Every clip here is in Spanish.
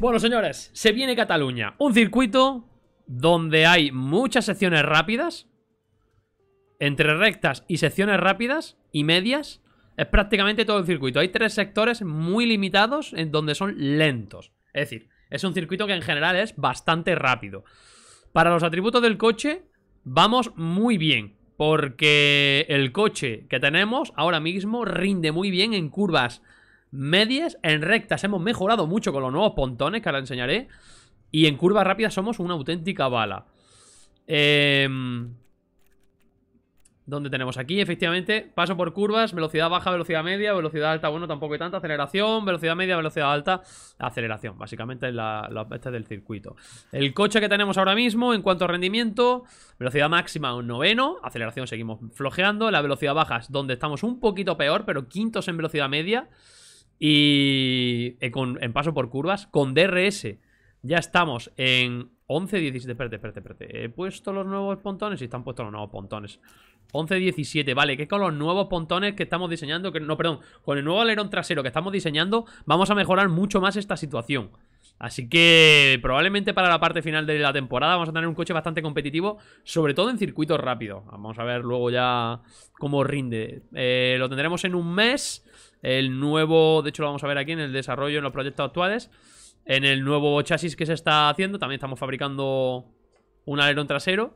Bueno, señores, se viene Cataluña. Un circuito donde hay muchas secciones rápidas. Entre rectas y secciones rápidas y medias. Es prácticamente todo el circuito. Hay tres sectores muy limitados en donde son lentos. Es decir, es un circuito que en general es bastante rápido. Para los atributos del coche, vamos muy bien. Porque el coche que tenemos ahora mismo rinde muy bien en curvas medias, en rectas hemos mejorado mucho con los nuevos pontones que ahora enseñaré. Y en curvas rápidas somos una auténtica bala. Eh, ¿Dónde tenemos aquí? Efectivamente, paso por curvas, velocidad baja, velocidad media, velocidad alta, bueno, tampoco hay tanta, aceleración, velocidad media, velocidad alta, aceleración, básicamente es la, la este del circuito. El coche que tenemos ahora mismo, en cuanto a rendimiento, velocidad máxima un noveno, aceleración seguimos flojeando, la velocidad baja es donde estamos un poquito peor, pero quintos en velocidad media, y eh, en paso por curvas, con DRS ya estamos en 11, 17. Espérate, espérate, espérate. He puesto los nuevos pontones y están puestos los nuevos pontones. 11, 17, vale, que con los nuevos pontones que estamos diseñando, que no, perdón, con el nuevo alerón trasero que estamos diseñando, vamos a mejorar mucho más esta situación. Así que probablemente para la parte final de la temporada vamos a tener un coche bastante competitivo, sobre todo en circuitos rápidos. Vamos a ver luego ya cómo rinde. Eh, lo tendremos en un mes el nuevo, de hecho lo vamos a ver aquí en el desarrollo, en los proyectos actuales, en el nuevo chasis que se está haciendo, también estamos fabricando un alerón trasero,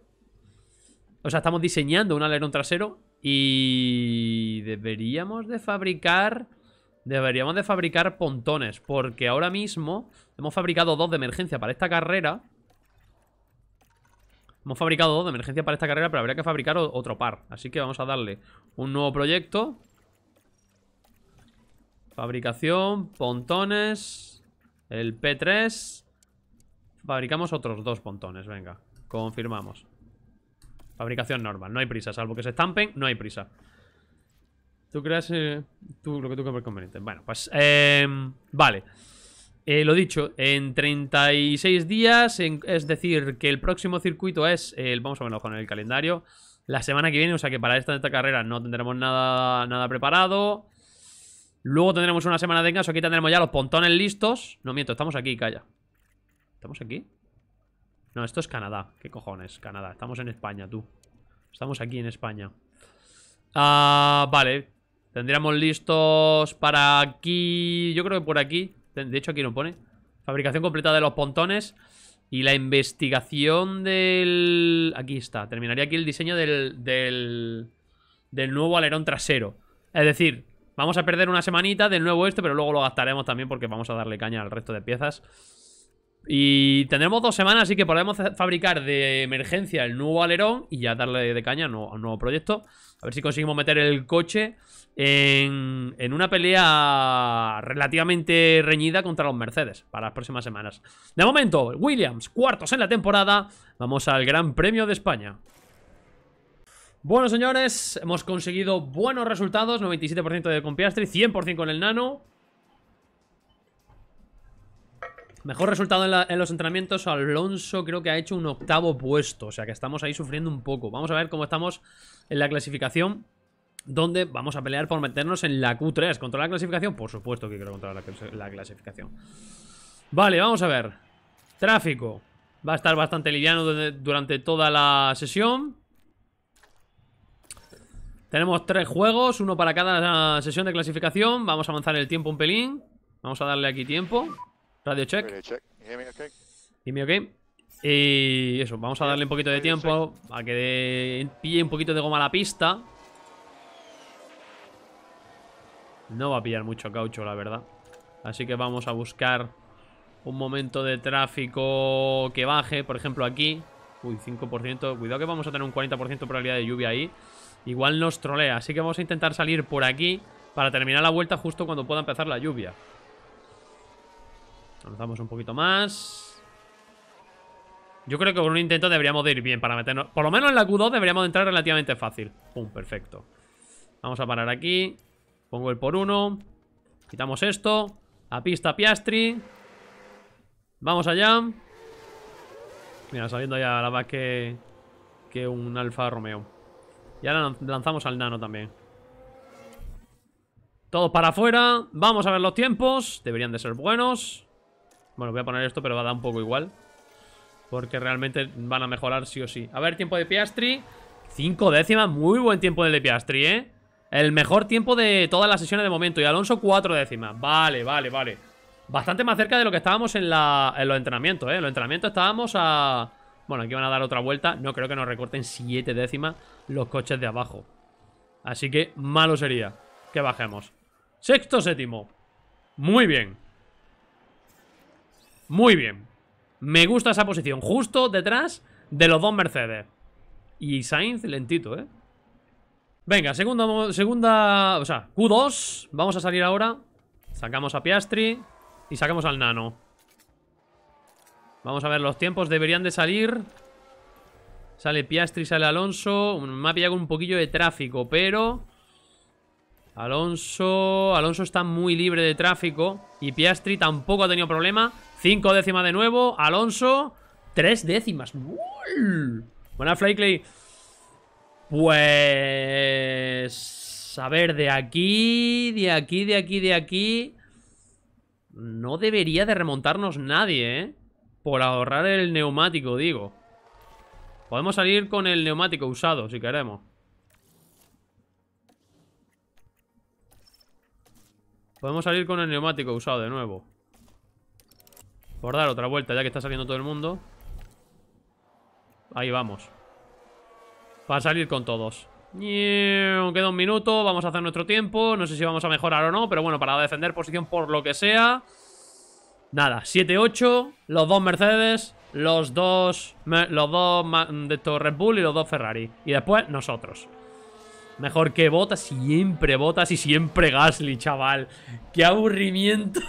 o sea, estamos diseñando un alerón trasero y deberíamos de fabricar... Deberíamos de fabricar pontones Porque ahora mismo Hemos fabricado dos de emergencia para esta carrera Hemos fabricado dos de emergencia para esta carrera Pero habría que fabricar otro par Así que vamos a darle un nuevo proyecto Fabricación, pontones. El P3. Fabricamos otros dos pontones, venga. Confirmamos. Fabricación normal, no hay prisa, salvo que se estampen, no hay prisa. Tú creas eh, tú, lo que tú creas conveniente. Bueno, pues em, vale. Eh, lo dicho, en 36 días, es decir, que el próximo circuito es, el, vamos a verlo con el calendario, la semana que viene, o sea que para esta, esta carrera no tendremos nada, nada preparado. Luego tendremos una semana de engaño Aquí tendremos ya los pontones listos. No miento, estamos aquí, calla. ¿Estamos aquí? No, esto es Canadá. ¿Qué cojones? Canadá. Estamos en España, tú. Estamos aquí en España. Ah, vale. Tendríamos listos para aquí... Yo creo que por aquí. De hecho, aquí no pone. Fabricación completa de los pontones. Y la investigación del... Aquí está. Terminaría aquí el diseño del... Del, del nuevo alerón trasero. Es decir, Vamos a perder una semanita de nuevo este, pero luego lo gastaremos también porque vamos a darle caña al resto de piezas. Y tendremos dos semanas, así que podemos fabricar de emergencia el nuevo alerón y ya darle de caña a un nuevo proyecto. A ver si conseguimos meter el coche en, una pelea relativamente reñida contra los Mercedes para las próximas semanas. De momento, Williams, cuartos en la temporada. Vamos al Gran Premio de España. Bueno, señores, hemos conseguido buenos resultados. 97% de Compiastri, 100% con el Nano. Mejor resultado en, los entrenamientos. Alonso creo que ha hecho un octavo puesto. O sea que estamos ahí sufriendo un poco. Vamos a ver cómo estamos en la clasificación. Donde vamos a pelear por meternos en la Q3. ¿Controlar la clasificación? Por supuesto que quiero controlar la, la clasificación. Vale, vamos a ver. Tráfico. Va a estar bastante liviano durante toda la sesión. Tenemos tres juegos, uno para cada ah, sesión de clasificación. Vamos a avanzar el tiempo un pelín. Vamos a darle aquí tiempo. Radio check. Radio check. Y eso, vamos a darle un poquito de tiempo a que pille un poquito de goma a la pista. No va a pillar mucho caucho, la verdad. Así que vamos a buscar un momento de tráfico que baje. Por ejemplo, aquí. Uy, 5%. Cuidado que vamos a tener un 40% de probabilidad de lluvia ahí. Igual nos trolea, así que vamos a intentar salir por aquí para terminar la vuelta justo cuando pueda empezar la lluvia. Avanzamos un poquito más. Yo creo que con un intento deberíamos de ir bien para meternos... Por lo menos en la Q2 deberíamos entrar relativamente fácil. Pum, perfecto. Vamos a parar aquí. Pongo el por uno. Quitamos esto. A pista Piastri. Vamos allá. Mira, saliendo ya la va que... Que un Alfa Romeo. Y ahora lanzamos al nano también. Todos para afuera. Vamos a ver los tiempos. Deberían de ser buenos. Bueno, voy a poner esto, pero va a dar un poco igual. Porque realmente van a mejorar sí o sí. A ver, tiempo de Piastri. Cinco décimas. Muy buen tiempo del de Piastri, ¿eh? El mejor tiempo de todas las sesiones de momento. Y Alonso, cuatro décimas. Vale, vale, vale. Bastante más cerca de lo que estábamos en, en los entrenamientos, ¿eh? En los entrenamientos estábamos a... Bueno, aquí van a dar otra vuelta. No creo que nos recorten siete décimas los coches de abajo. Así que malo sería que bajemos. Sexto, séptimo. Muy bien. Muy bien. Me gusta esa posición. Justo detrás de los dos Mercedes. Y Sainz lentito, ¿eh? Venga, segunda, segunda... O sea, Q2. Vamos a salir ahora. Sacamos a Piastri. Y sacamos al Nano. Vamos a ver los tiempos. Deberían de salir... Sale Piastri, sale Alonso. Mm, me ha pillado un poquillo de tráfico, pero... Alonso... Alonso está muy libre de tráfico. Y Piastri tampoco ha tenido problema. Cinco décimas de nuevo. Alonso... Tres décimas. Buena Clay Pues... A ver, de aquí, de aquí, de aquí, de aquí... No debería de remontarnos nadie, ¿eh? Por ahorrar el neumático, digo. Podemos salir con el neumático usado, si queremos. Podemos salir con el neumático usado de nuevo. Por dar otra vuelta, ya que está saliendo todo el mundo. Ahí vamos. Para salir con todos. Queda un minuto, vamos a hacer nuestro tiempo. No sé si vamos a mejorar o no, pero bueno, para defender posición por lo que sea. Nada, 7-8, los dos Mercedes los dos, los dos de estos Red Bull y los dos Ferrari. Y después nosotros. Mejor que botas, siempre botas y siempre Gasly, chaval. ¡Qué aburrimiento!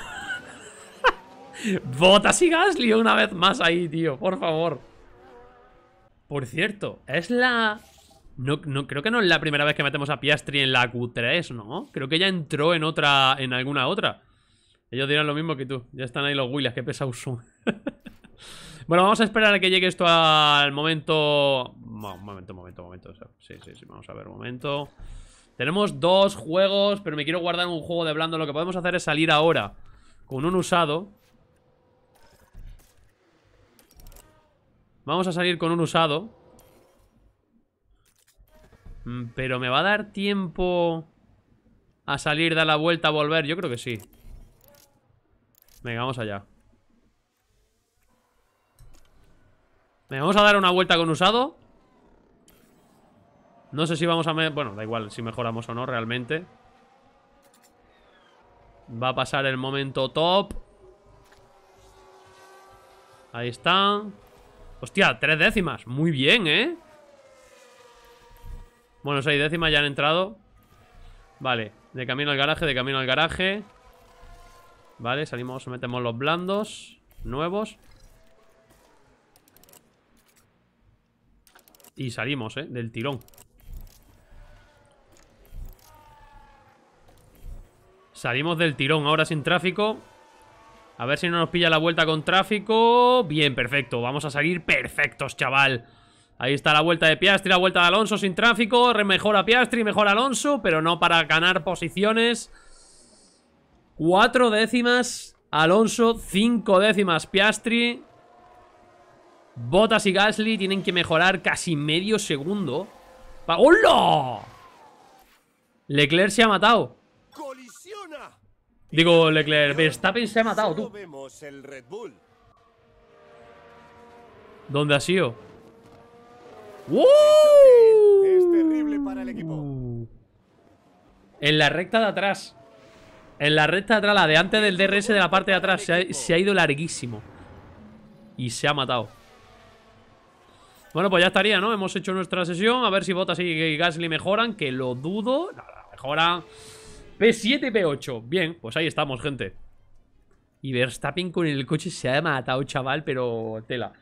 botas y Gasly una vez más ahí, tío, por favor. Por cierto, es la... No, no, creo que no es la primera vez que metemos a Piastri en la Q3, ¿no? Creo que ya entró en otra, en alguna otra. Ellos dirán lo mismo que tú. Ya están ahí los Williams, qué pesados son. Bueno, vamos a esperar a que llegue esto al momento... momento, momento, momento. sí, sí, sí, vamos a ver, momento. Tenemos dos juegos, pero me quiero guardar un juego de blando. Lo que podemos hacer es salir ahora con un usado. Vamos a salir con un usado. Mm, pero me va a dar tiempo a salir, dar la vuelta, volver. Yo creo que sí. Venga, vamos allá. vamos a dar una vuelta con usado. No sé si vamos a... Bueno, da igual si mejoramos o no realmente. Va a pasar el momento top. Ahí está. Hostia, tres décimas. Muy bien, ¿eh? Bueno, seis décimas ya han entrado. Vale, de camino al garaje, de camino al garaje. Vale, salimos, metemos los blandos nuevos. Y salimos, ¿eh? Del tirón. Salimos del tirón ahora sin tráfico. A ver si no nos pilla la vuelta con tráfico. Bien, perfecto. Vamos a salir perfectos, chaval. Ahí está la vuelta de Piastri, la vuelta de Alonso sin tráfico. Mejora Piastri, mejor Alonso, pero no para ganar posiciones. Cuatro décimas, Alonso, cinco décimas, Piastri. Botas y Gasly tienen que mejorar casi medio segundo. ¡Hola! Leclerc se ha matado. Digo, Leclerc, Verstappen se ha matado, tú. ¿Dónde ha sido? ¡Uy! Es terrible para el equipo. En la recta de atrás. En la recta de atrás, la de antes del DRS de la parte de atrás. se ha ido larguísimo. Y se ha matado. Bueno, pues ya estaría, ¿no? Hemos hecho nuestra sesión. A ver si Botas y Gasly mejoran, que lo dudo. Nada, mejoran. P7 P8. Bien, pues ahí estamos, gente. Y Verstappen con el coche se ha matado, chaval, pero tela.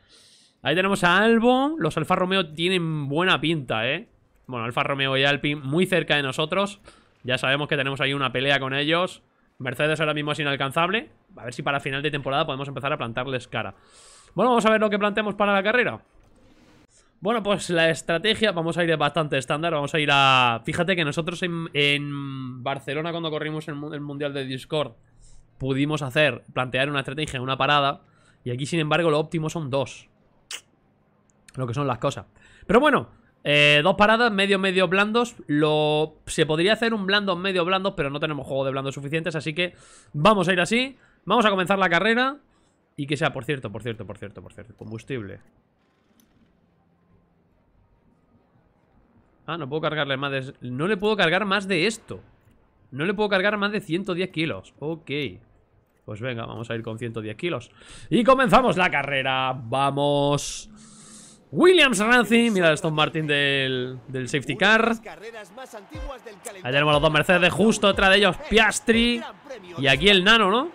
Ahí tenemos a Albon. Los Alfa Romeo tienen buena pinta, ¿eh? Bueno, Alfa Romeo y Alpin muy cerca de nosotros. Ya sabemos que tenemos ahí una pelea con ellos. Mercedes ahora mismo es inalcanzable. A ver si para final de temporada podemos empezar a plantarles cara. Bueno, vamos a ver lo que planteamos para la carrera. Bueno, pues la estrategia, vamos a ir bastante estándar, vamos a ir a... Fíjate que nosotros en, Barcelona cuando corrimos el, el, Mundial de Discord pudimos hacer, plantear una estrategia en una parada y aquí sin embargo lo óptimo son dos. Lo que son las cosas. Pero bueno, eh, dos paradas, medio, medio blandos. Lo, se podría hacer un blando, medio blandos, pero no tenemos juego de blandos suficientes, así que vamos a ir así. Vamos a comenzar la carrera y que sea, por cierto, por cierto, por cierto, por cierto, combustible. Ah, no puedo cargarle más de... No le puedo cargar más de esto. No le puedo cargar más de 110 kilos. Ok. Pues venga, vamos a ir con 110 kilos. Y comenzamos la carrera. Vamos. Williams Ranzi. Mira el Stone Martin del, del safety car. Ahí tenemos los dos Mercedes. Justo otra de ellos, Piastri. Y aquí el nano, ¿no?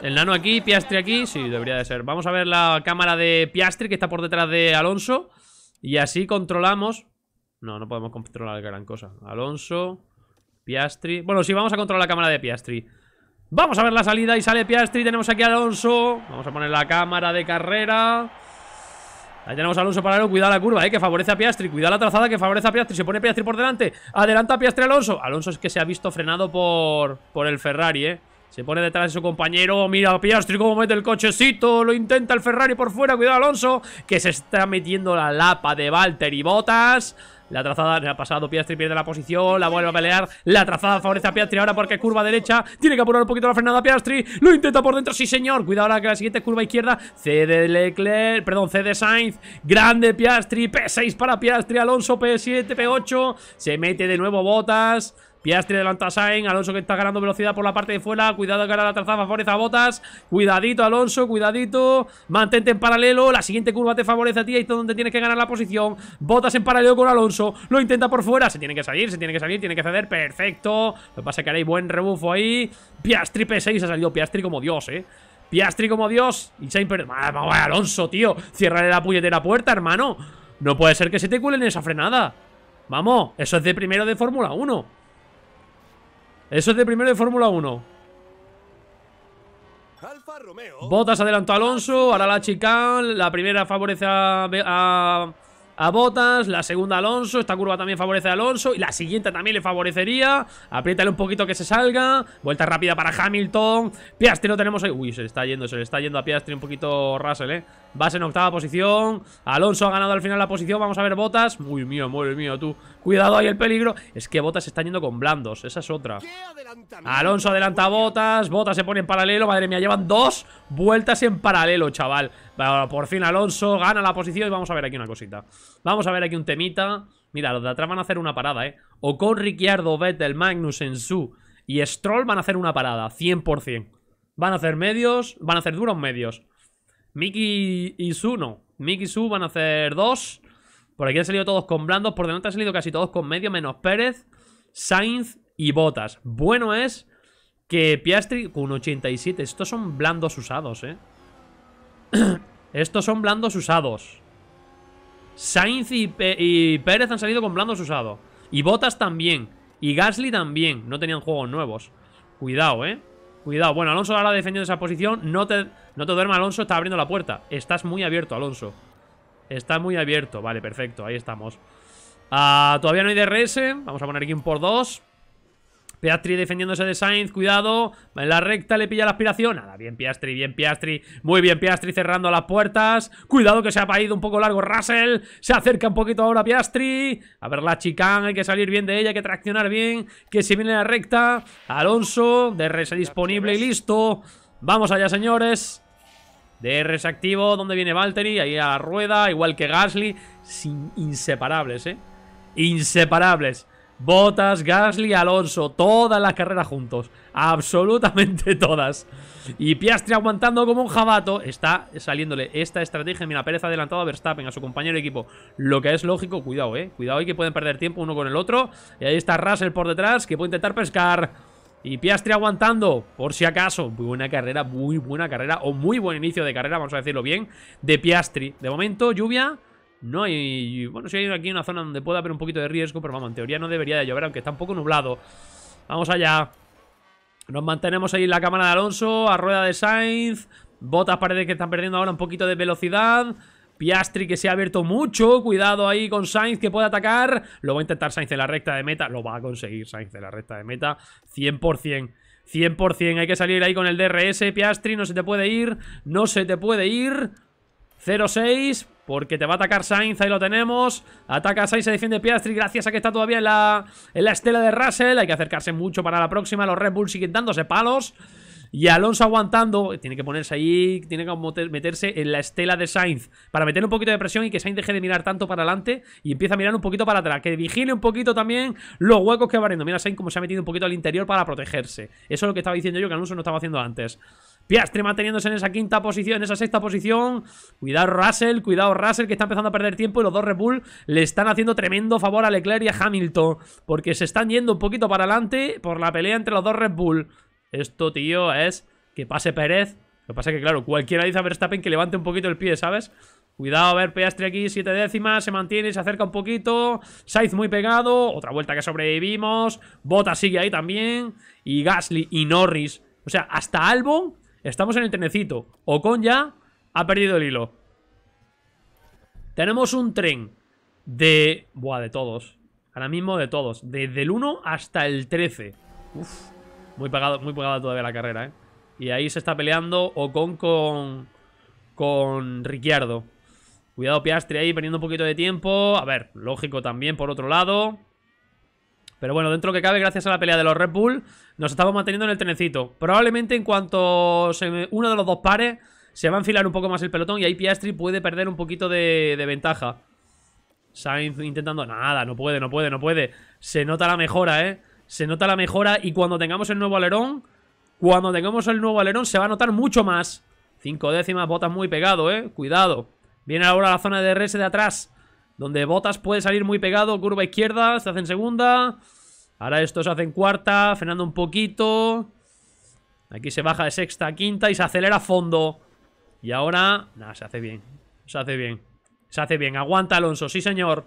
El nano aquí, Piastri aquí. Sí, debería de ser. Vamos a ver la cámara de Piastri que está por detrás de Alonso. Y así controlamos... No, no podemos controlar gran cosa. Alonso, Piastri... Bueno, sí, vamos a controlar la cámara de Piastri. Vamos a ver la salida y sale Piastri. Tenemos aquí a Alonso. Vamos a poner la cámara de carrera. Ahí tenemos a Alonso Paralelo, cuidado la curva, eh, que favorece a Piastri, cuidado la trazada que favorece a Piastri, se pone Piastri por delante, adelanta a Piastri Alonso. Alonso es que se ha visto frenado por, por el Ferrari, eh. Se pone detrás de su compañero. Mira Piastri cómo mete el cochecito. Lo intenta el Ferrari por fuera. Cuidado Alonso. Que se está metiendo la lapa de Walter y Botas. La trazada le ha pasado, Piastri pierde la posición, la vuelve a pelear, la trazada favorece a Piastri ahora porque curva derecha, tiene que apurar un poquito la frenada Piastri, lo intenta por dentro, sí señor, cuidado ahora que la siguiente curva izquierda, cede Leclerc, perdón, de Sainz, grande Piastri, P6 para Piastri, Alonso P7, P8, se mete de nuevo Botas, Piastri adelanta a Alonso que está ganando velocidad por la parte de fuera. Cuidado que ahora la trazada favorece a Botas. Cuidadito, Alonso, cuidadito. Mantente en paralelo. La siguiente curva te favorece a ti. Ahí es donde tienes que ganar la posición. Botas en paralelo con Alonso. Lo intenta por fuera. Se tiene que salir, se tiene que salir, tiene que ceder. Perfecto. Lo que pasa es que haréis buen rebufo ahí. Piastri P6 ha salido Piastri como Dios, eh. Piastri como Dios. Y Sainz, pero. Alonso, tío. Ciérrale la puñetera puerta, hermano. No puede ser que se te cuelen esa frenada. Vamos, eso es de primero de Fórmula 1. Eso es de primero de Fórmula 1. Botas adelantó a Alonso, Ahora la chicán La primera favorece a, a, Botas, la segunda a Alonso. Esta curva también favorece a Alonso. Y la siguiente también le favorecería. Apriétale un poquito que se salga. Vuelta rápida para Hamilton. Piastri lo tenemos ahí. Uy, se le está yendo, se le está yendo a Piastri un poquito Russell, eh. Vas en octava posición. Alonso ha ganado al final la posición. Vamos a ver Botas. Uy, mío, muy mío, tú. Cuidado ahí el peligro. Es que Botas se está yendo con blandos. Esa es otra. Alonso adelanta Botas. Botas se pone en paralelo. Madre mía, llevan dos vueltas en paralelo, chaval. por fin Alonso gana la posición. Y vamos a ver aquí una cosita. Vamos a ver aquí un temita. Mira, los de atrás van a hacer una parada, ¿eh? O con Ricciardo, Vettel, en Su y Stroll van a hacer una parada. 100%. Van a hacer medios. Van a hacer duros medios. Miki y Su no. Miki y Su van a hacer dos. Por aquí han salido todos con blandos. Por delante han salido casi todos con medio, menos Pérez, Sainz y Botas. Bueno es que Piastri con 87. Estos son blandos usados, ¿eh? Estos son blandos usados. Sainz y, Pérez han salido con blandos usados. Y Botas también. Y Gasly también. No tenían juegos nuevos. Cuidado, ¿eh? Cuidado. Bueno, Alonso ahora defendiendo esa posición. No te, no Alonso. Está abriendo la puerta. Estás muy abierto, Alonso. Está muy abierto. Vale, perfecto. Ahí estamos. Ah, todavía no hay DRS. Vamos a poner aquí un por dos. Piastri defendiéndose de Sainz, cuidado. En la recta le pilla la aspiración. Nada, bien Piastri, bien Piastri. Muy bien Piastri cerrando las puertas. Cuidado que se ha parido un poco largo Russell. Se acerca un poquito ahora Piastri. A ver la chicana, hay que salir bien de ella, hay que traccionar bien. Que se viene la recta. Alonso, DRS disponible y listo. Vamos allá, señores de activo, ¿dónde viene Valtteri? Ahí a la rueda, igual que Gasly. inseparables, ¿eh? Inseparables. Botas, Gasly, Alonso, todas las carreras juntos, absolutamente todas. Y Piastri aguantando como un jabato, está saliéndole esta estrategia, mira, Pérez adelantado a Verstappen, a su compañero de equipo, lo que es lógico, cuidado, eh, cuidado ahí que pueden perder tiempo uno con el otro, y ahí está Russell por detrás, que puede intentar pescar... Y Piastri aguantando, por si acaso. Muy buena carrera, muy buena carrera. O muy buen inicio de carrera, vamos a decirlo bien, de Piastri. De momento, lluvia. No hay... Bueno, si hay aquí una zona donde pueda haber un poquito de riesgo, pero vamos, en teoría no debería de llover, aunque está un poco nublado. Vamos allá. Nos mantenemos ahí en la cámara de Alonso, a rueda de Sainz. Botas paredes que están perdiendo ahora un poquito de velocidad. Piastri que se ha abierto mucho. Cuidado ahí con Sainz que puede atacar. Lo va a intentar Sainz en la recta de meta. Lo va a conseguir Sainz en la recta de meta. 100%. 100%. Hay que salir ahí con el DRS. Piastri, no se te puede ir. No se te puede ir. 0-6. Porque te va a atacar Sainz, ahí lo tenemos Ataca Sainz, se defiende Piastri Gracias a que está todavía en la, en la estela de Russell Hay que acercarse mucho para la próxima Los Red Bull siguen dándose palos y Alonso aguantando, tiene que ponerse ahí, tiene que meterse en la estela de Sainz para meter un poquito de presión y que Sainz deje de mirar tanto para adelante y empieza a mirar un poquito para atrás. Que vigile un poquito también los huecos que va abriendo. Mira Sainz como se ha metido un poquito al interior para protegerse. Eso es lo que estaba diciendo yo que Alonso no estaba haciendo antes. Piastre manteniéndose en esa quinta posición, en esa sexta posición. Cuidado Russell, cuidado Russell que está empezando a perder tiempo y los dos Red Bull le están haciendo tremendo favor a Leclerc y a Hamilton porque se están yendo un poquito para adelante por la pelea entre los dos Red Bull. Esto, tío, es que pase Pérez. Lo que pasa es que, claro, cualquiera dice a Verstappen que levante un poquito el pie, ¿sabes? Cuidado, a ver, Piastri aquí, siete décimas, se mantiene, se acerca un poquito. Sainz muy pegado, otra vuelta que sobrevivimos. Bota sigue ahí también. Y Gasly y Norris. O sea, hasta Albon estamos en el trenecito. Ocon ya ha perdido el hilo. Tenemos un tren de... Buah, de todos. Ahora mismo de todos. Desde el 1 hasta el 13. Uf. Muy muy pegada todavía la carrera, ¿eh? Y ahí se está peleando Ocon con, con Ricciardo. Cuidado Piastri ahí, perdiendo un poquito de tiempo. A ver, lógico también por otro lado. Pero bueno, dentro que cabe, gracias a la pelea de los Red Bull, nos estamos manteniendo en el trenecito. Probablemente en cuanto uno de los dos pares se va a enfilar un poco más el pelotón y ahí Piastri puede perder un poquito de, ventaja. Sainz intentando... Nada, no puede, no puede, no puede. Se nota la mejora, ¿eh? se nota la mejora y cuando tengamos el nuevo alerón, cuando tengamos el nuevo alerón se va a notar mucho más. Cinco décimas, botas muy pegado, eh, cuidado. Viene ahora la zona de R.S. de atrás, donde botas puede salir muy pegado, curva izquierda, se hace en segunda. Ahora esto se hace en cuarta, frenando un poquito. Aquí se baja de sexta a quinta y se acelera a fondo. Y ahora, nada, se hace bien, se hace bien. Se hace bien, aguanta Alonso, sí señor.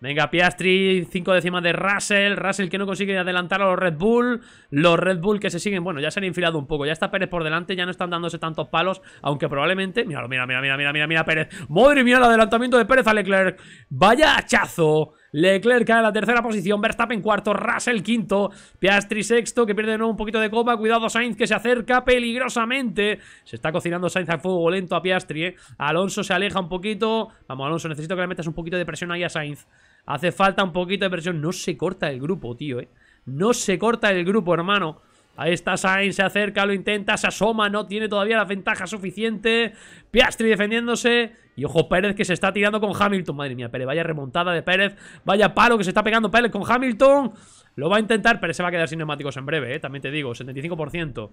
Venga, Piastri, cinco décimas de Russell. Russell que no consigue adelantar a los Red Bull. Los Red Bull que se siguen, bueno, ya se han infilado un poco. Ya está Pérez por delante, ya no están dándose tantos palos. Aunque probablemente. mira, mira, mira, mira, mira, mira, Pérez. Madre mía, el adelantamiento de Pérez a Leclerc. Vaya hachazo. Leclerc cae en la tercera posición, Verstappen cuarto, Russell quinto, Piastri sexto, que pierde de nuevo un poquito de copa, cuidado Sainz que se acerca peligrosamente, se está cocinando Sainz al fuego lento a Piastri, eh. Alonso se aleja un poquito, vamos Alonso, necesito que le metas un poquito de presión ahí a Sainz, hace falta un poquito de presión, no se corta el grupo, tío, ¿eh? no se corta el grupo, hermano, Ahí está Sainz, se acerca, lo intenta, se asoma, no tiene todavía la ventaja suficiente. Piastri defendiéndose. Y ojo, Pérez que se está tirando con Hamilton. Madre mía, Pérez, vaya remontada de Pérez. Vaya palo que se está pegando Pérez con Hamilton. Lo va a intentar, pero se va a quedar sin neumáticos en breve, ¿eh? también te digo, 75%.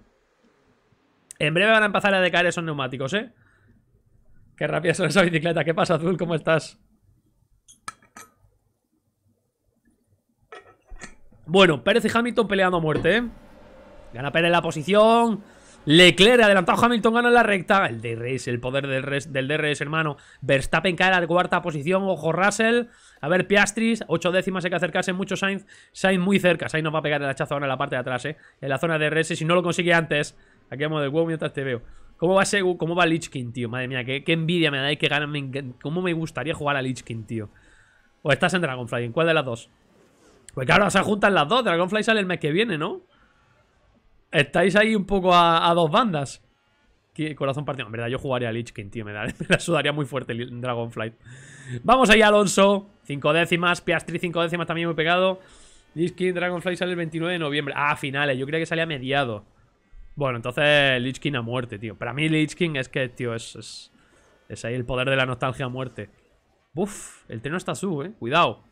En breve van a empezar a decaer esos neumáticos, ¿eh? Qué rápida son esas bicicletas. ¿Qué pasa, Azul? ¿Cómo estás? Bueno, Pérez y Hamilton peleando a muerte, ¿eh? Gana Pérez la posición. Leclerc adelantado Hamilton gana en la recta. El DRS, el poder del, del DRS, hermano. Verstappen cae a la cuarta posición. Ojo, Russell. A ver, Piastris. Ocho décimas hay que acercarse mucho Sainz. Sainz muy cerca. Sainz nos va a pegar la chaza ahora en la parte de atrás, ¿eh? En la zona de DRS. Si no lo consigue antes. Aquí vamos de huevo mientras te veo. ¿Cómo va, ¿Cómo va Lichkin, tío? Madre mía, qué, envidia me da y eh, qué ganas. ¿Cómo me gustaría jugar a Lichkin, tío? ¿O estás en Dragonfly? ¿En cuál de las dos? Pues claro, se juntan las dos. Dragonfly sale el mes que viene, ¿no? Estáis ahí un poco a, dos bandas. ¿Qué corazón partido. En verdad, yo jugaría a Lich King, tío. Me, da, la sudaría muy fuerte el Dragonflight. Vamos ahí, Alonso. Cinco décimas. Piastri, cinco décimas también muy pegado. Lich King, Dragonflight sale el 29 de noviembre. Ah, finales. Yo creía que salía mediado. Bueno, entonces Lich King a muerte, tío. Para mí Lich King es que, tío, es, es, ahí el poder de la nostalgia a muerte. Uf, el tren está su, eh. Cuidado.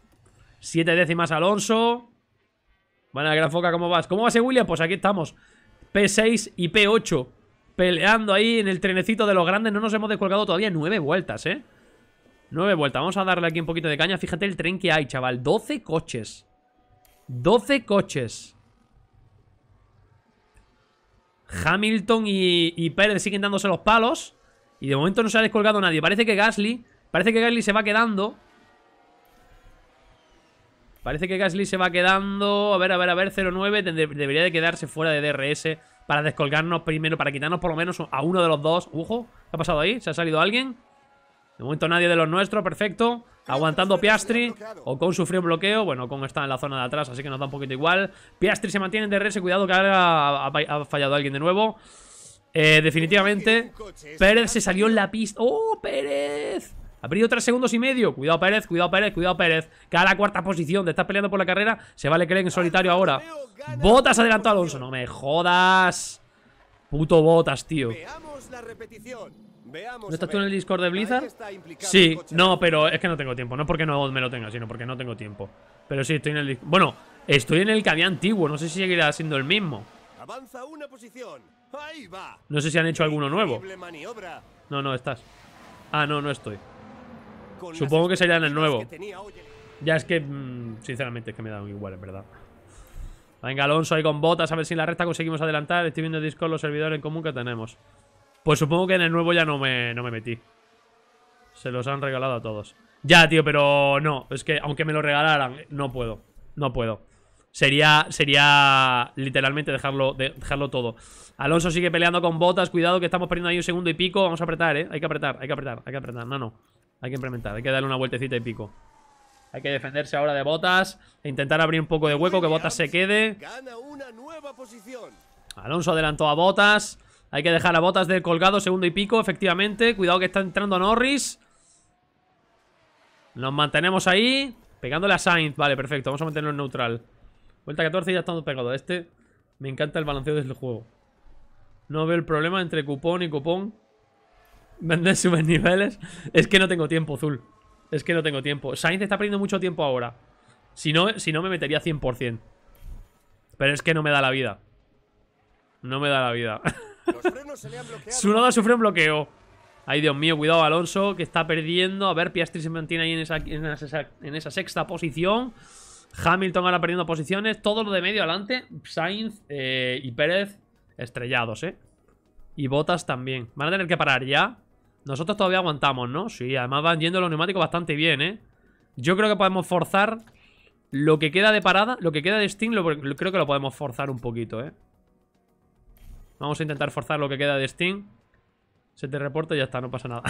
Siete décimas Alonso. Bueno, Gran Foca, ¿cómo vas? ¿Cómo va ese William? Pues aquí estamos. P6 y P8 peleando ahí en el trenecito de los grandes. No nos hemos descolgado todavía. Nueve vueltas, ¿eh? Nueve vueltas. Vamos a darle aquí un poquito de caña. Fíjate el tren que hay, chaval. 12 coches. 12 coches. Hamilton y, y Pérez siguen dándose los palos. Y de momento no se ha descolgado nadie. Parece que Gasly... Parece que Gasly se va quedando... Parece que Gasly se va quedando... A ver, a ver, a ver, 09 Debería de quedarse fuera de DRS para descolgarnos primero, para quitarnos por lo menos a uno de los dos. ¡Ujo! ¿Qué ha pasado ahí? ¿Se ha salido alguien? De momento nadie de los nuestros, perfecto. Aguantando Piastri. O con sufrió un bloqueo. Bueno, con está en la zona de atrás, así que nos da un poquito igual. Piastri se mantiene en DRS. Cuidado que ha, fallado alguien de nuevo. Eh, definitivamente, Pérez se salió en la pista. ¡Oh, Pérez! Ha Abrido tres segundos y medio. Cuidado Pérez, cuidado Pérez, cuidado Pérez. Cada cuarta posición. De estás peleando por la carrera. Se vale Leclerc en solitario ahora. Botas adelantó Alonso. No me jodas. Puto Botas, tío. ¿No estás tú en el Discord de Blizzard? Sí, no, pero es que no tengo tiempo. No porque no me lo tenga, sino porque no tengo tiempo. Pero sí, estoy en el Bueno, estoy en el que había antiguo. No sé si seguirá siendo el mismo. No sé si han hecho alguno nuevo. No, no, estás. Ah, no, no estoy. Supongo que sería en el nuevo. Ya es que, mm, sinceramente, es que me da igual, en verdad. Venga, Alonso ahí con botas, a ver si en la recta conseguimos adelantar. Estoy viendo el Discord los servidores en común que tenemos. Pues supongo que en el nuevo ya no me, no me metí. Se los han regalado a todos. Ya, tío, pero no. Es que aunque me lo regalaran, eh, no puedo. No puedo. Sería, sería literalmente dejarlo, dejarlo todo. Alonso sigue peleando con botas. Cuidado que estamos perdiendo ahí un segundo y pico. Vamos a apretar, ¿eh? Hay que apretar, hay que apretar, hay que apretar. No, no. Hay que implementar, hay que darle una vueltecita y pico. Hay que defenderse ahora de Botas. E intentar abrir un poco de hueco, que Botas se quede. Alonso adelantó a Botas. Hay que dejar a Botas del colgado, segundo y pico, efectivamente. Cuidado que está entrando Norris. Nos mantenemos ahí. Pegándole a Sainz. Vale, perfecto. Vamos a mantenerlo en neutral. Vuelta 14 y ya estamos pegados. Este me encanta el balanceo el juego. No veo el problema entre cupón y cupón. Vender subes niveles. Es que no tengo tiempo, Zul. Es que no tengo tiempo. Sainz está perdiendo mucho tiempo ahora. Si no, si no me metería 100%. Pero es que no me da la vida. No me da la vida. Su sufre un bloqueo. Ay, Dios mío, cuidado Alonso, que está perdiendo. A ver, Piastri se mantiene ahí en esa, en esa, sexta posición. Hamilton ahora perdiendo posiciones. Todo lo de medio adelante. Sainz eh, y Pérez estrellados, ¿eh? Y Botas también. Van a tener que parar ya. Nosotros todavía aguantamos, ¿no? Sí, además van yendo los neumáticos bastante bien, ¿eh? Yo creo que podemos forzar lo que queda de parada, lo que queda de Steam, creo que lo podemos forzar un poquito, ¿eh? Vamos a intentar forzar lo que queda de Steam. Se te reporta y ya está, no pasa nada.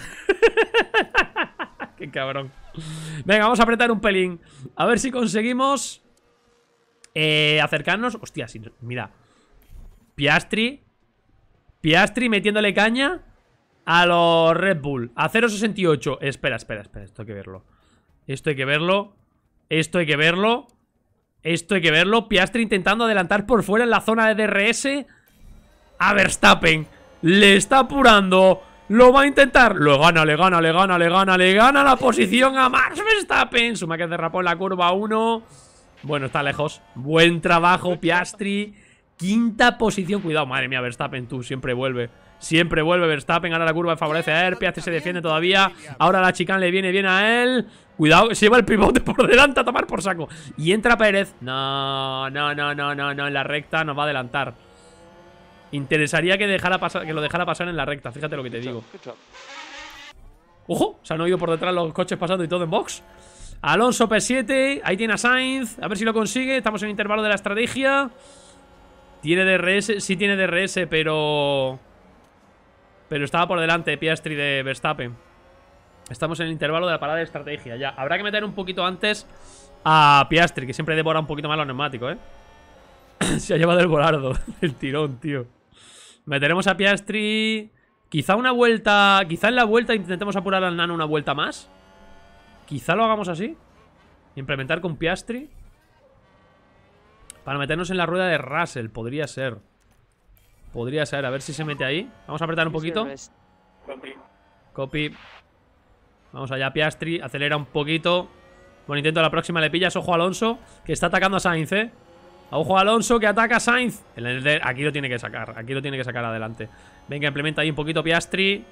Qué cabrón. Venga, vamos a apretar un pelín. A ver si conseguimos eh, acercarnos. Hostia, mira. Piastri. Piastri metiéndole caña a los Red Bull. A 0.68. Espera, espera, espera. Esto hay que verlo. Esto hay que verlo. Esto hay que verlo. Esto hay que verlo. Piastri intentando adelantar por fuera en la zona de DRS. A Verstappen. Le está apurando. Lo va a intentar. Lo gana, le gana, le gana, le gana, le gana la posición a Max Verstappen. Suma que derrapó en la curva 1. Bueno, está lejos. Buen trabajo, Piastri. Quinta posición. Cuidado, madre mía, Verstappen, tú siempre vuelve. Siempre vuelve Verstappen, ahora la curva favorece a hace este se defiende todavía. Ahora la chicane le viene bien a él. Cuidado, se lleva el pivote por delante a tomar por saco. Y entra Pérez. No, no, no, no, no, no. En la recta nos va a adelantar. Interesaría que, dejara que lo dejara pasar en la recta, fíjate lo que te digo. Ojo, se han oído por detrás los coches pasando y todo en box. Alonso P7, ahí tiene a Sainz, a ver si lo consigue, estamos en el intervalo de la estrategia. Tiene DRS, sí tiene DRS, pero... Pero estaba por delante Piastri de Verstappen. Estamos en el intervalo de la parada de estrategia. Ya, habrá que meter un poquito antes a Piastri, que siempre devora un poquito más los neumáticos, ¿eh? Se ha llevado el volardo, el tirón, tío. Meteremos a Piastri... Quizá una vuelta... Quizá en la vuelta intentemos apurar al nano una vuelta más. Quizá lo hagamos así. Implementar con Piastri. Para meternos en la rueda de Russell, podría ser. Podría ser, a ver si se mete ahí. Vamos a apretar un poquito. Copy. Vamos allá, Piastri. Acelera un poquito. Buen intento la próxima. Le pillas. Ojo Alonso, que está atacando a Sainz, ¿eh? Ojo Alonso, que ataca a Sainz. aquí lo tiene que sacar. Aquí lo tiene que sacar adelante. Venga, implementa ahí un poquito Piastri.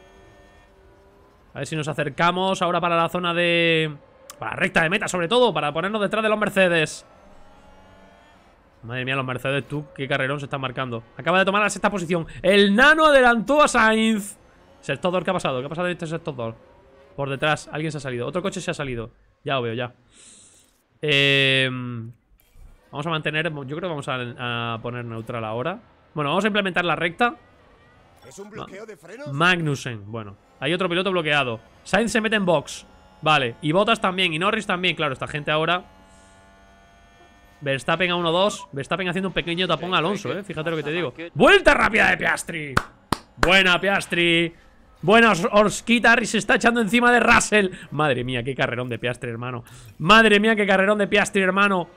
A ver si nos acercamos ahora para la zona de... Para recta de meta, sobre todo. Para ponernos detrás de los Mercedes. Madre mía, los Mercedes, tú, qué carrerón se están marcando. Acaba de tomar la sexta posición. El nano adelantó a Sainz. Sector 2, ¿qué ha pasado? ¿Qué ha pasado en este sector Por detrás, alguien se ha salido. Otro coche se ha salido. Ya lo veo, ya. Em, vamos a mantener... Yo creo que vamos a, poner neutral ahora. Bueno, vamos a implementar la recta. ¿Es un bloqueo de frenos? Magnussen. Bueno, hay otro piloto bloqueado. Sainz se mete en box. Vale, y Bottas también, y Norris también. Claro, esta gente ahora Verstappen a 1-2. Verstappen haciendo un pequeño tapón a Alonso, ¿eh? Fíjate lo que te digo. ¡Vuelta rápida de Piastri! Buena, Piastri. Buena, Orskitar y se está echando encima de Russell. Madre mía, qué carrerón de Piastri, hermano. Madre mía, qué carrerón de Piastri, hermano.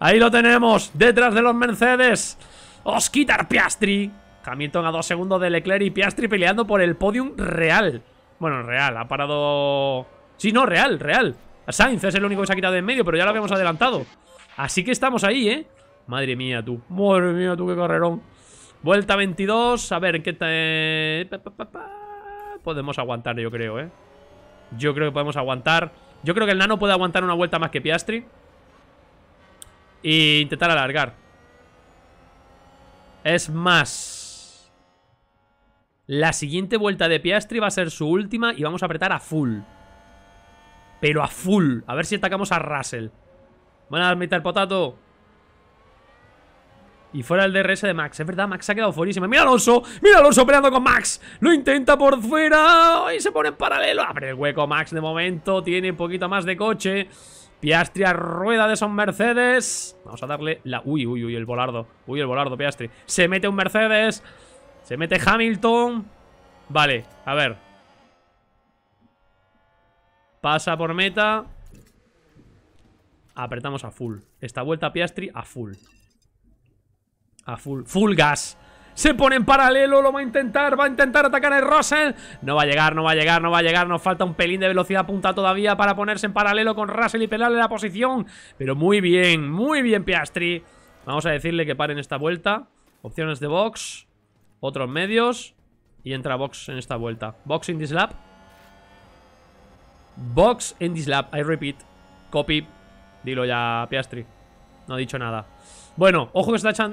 Ahí lo tenemos, detrás de los Mercedes. Osquitar Piastri. Hamilton a dos segundos de Leclerc y Piastri peleando por el podium real. Bueno, real, ha parado... Sí, no, real, real. Sainz es el único que se ha quitado de en medio, pero ya lo habíamos adelantado. Así que estamos ahí, ¿eh? Madre mía, tú. Madre mía, tú, qué carrerón. Vuelta 22. A ver, ¿en qué... Te... podemos aguantar, yo creo, ¿eh? Yo creo que podemos aguantar. Yo creo que el nano puede aguantar una vuelta más que Piastri. E intentar alargar. Es más... La siguiente vuelta de Piastri va a ser su última y vamos a apretar a full. Pero a full. A ver si atacamos a Russell a el Potato. Y fuera el DRS de Max. Es verdad, Max ha quedado fuerísima. ¡Mira Alonso! ¡Mira Alonso peleando con Max! ¡Lo intenta por fuera! Y se pone en paralelo. Abre el hueco Max de momento. Tiene un poquito más de coche. Piastri a rueda de esos Mercedes. Vamos a darle la... Uy, uy, uy, el volardo. Uy, el volardo, Piastri. Se mete un Mercedes. Se mete Hamilton. Vale, a ver. Pasa por meta apretamos a full. Esta vuelta Piastri a full. A full. ¡Full gas! Se pone en paralelo, lo va a intentar, va a intentar atacar a Russell. No va a llegar, no va a llegar, no va a llegar. Nos falta un pelín de velocidad punta todavía para ponerse en paralelo con Russell y pelarle la posición. Pero muy bien, muy bien Piastri. Vamos a decirle que paren esta vuelta. Opciones de box, otros medios y entra box en esta vuelta. Box in this lap. Box in this lap, I repeat. Copy. Dilo ya, Piastri. No ha dicho nada. Bueno, ojo que se está,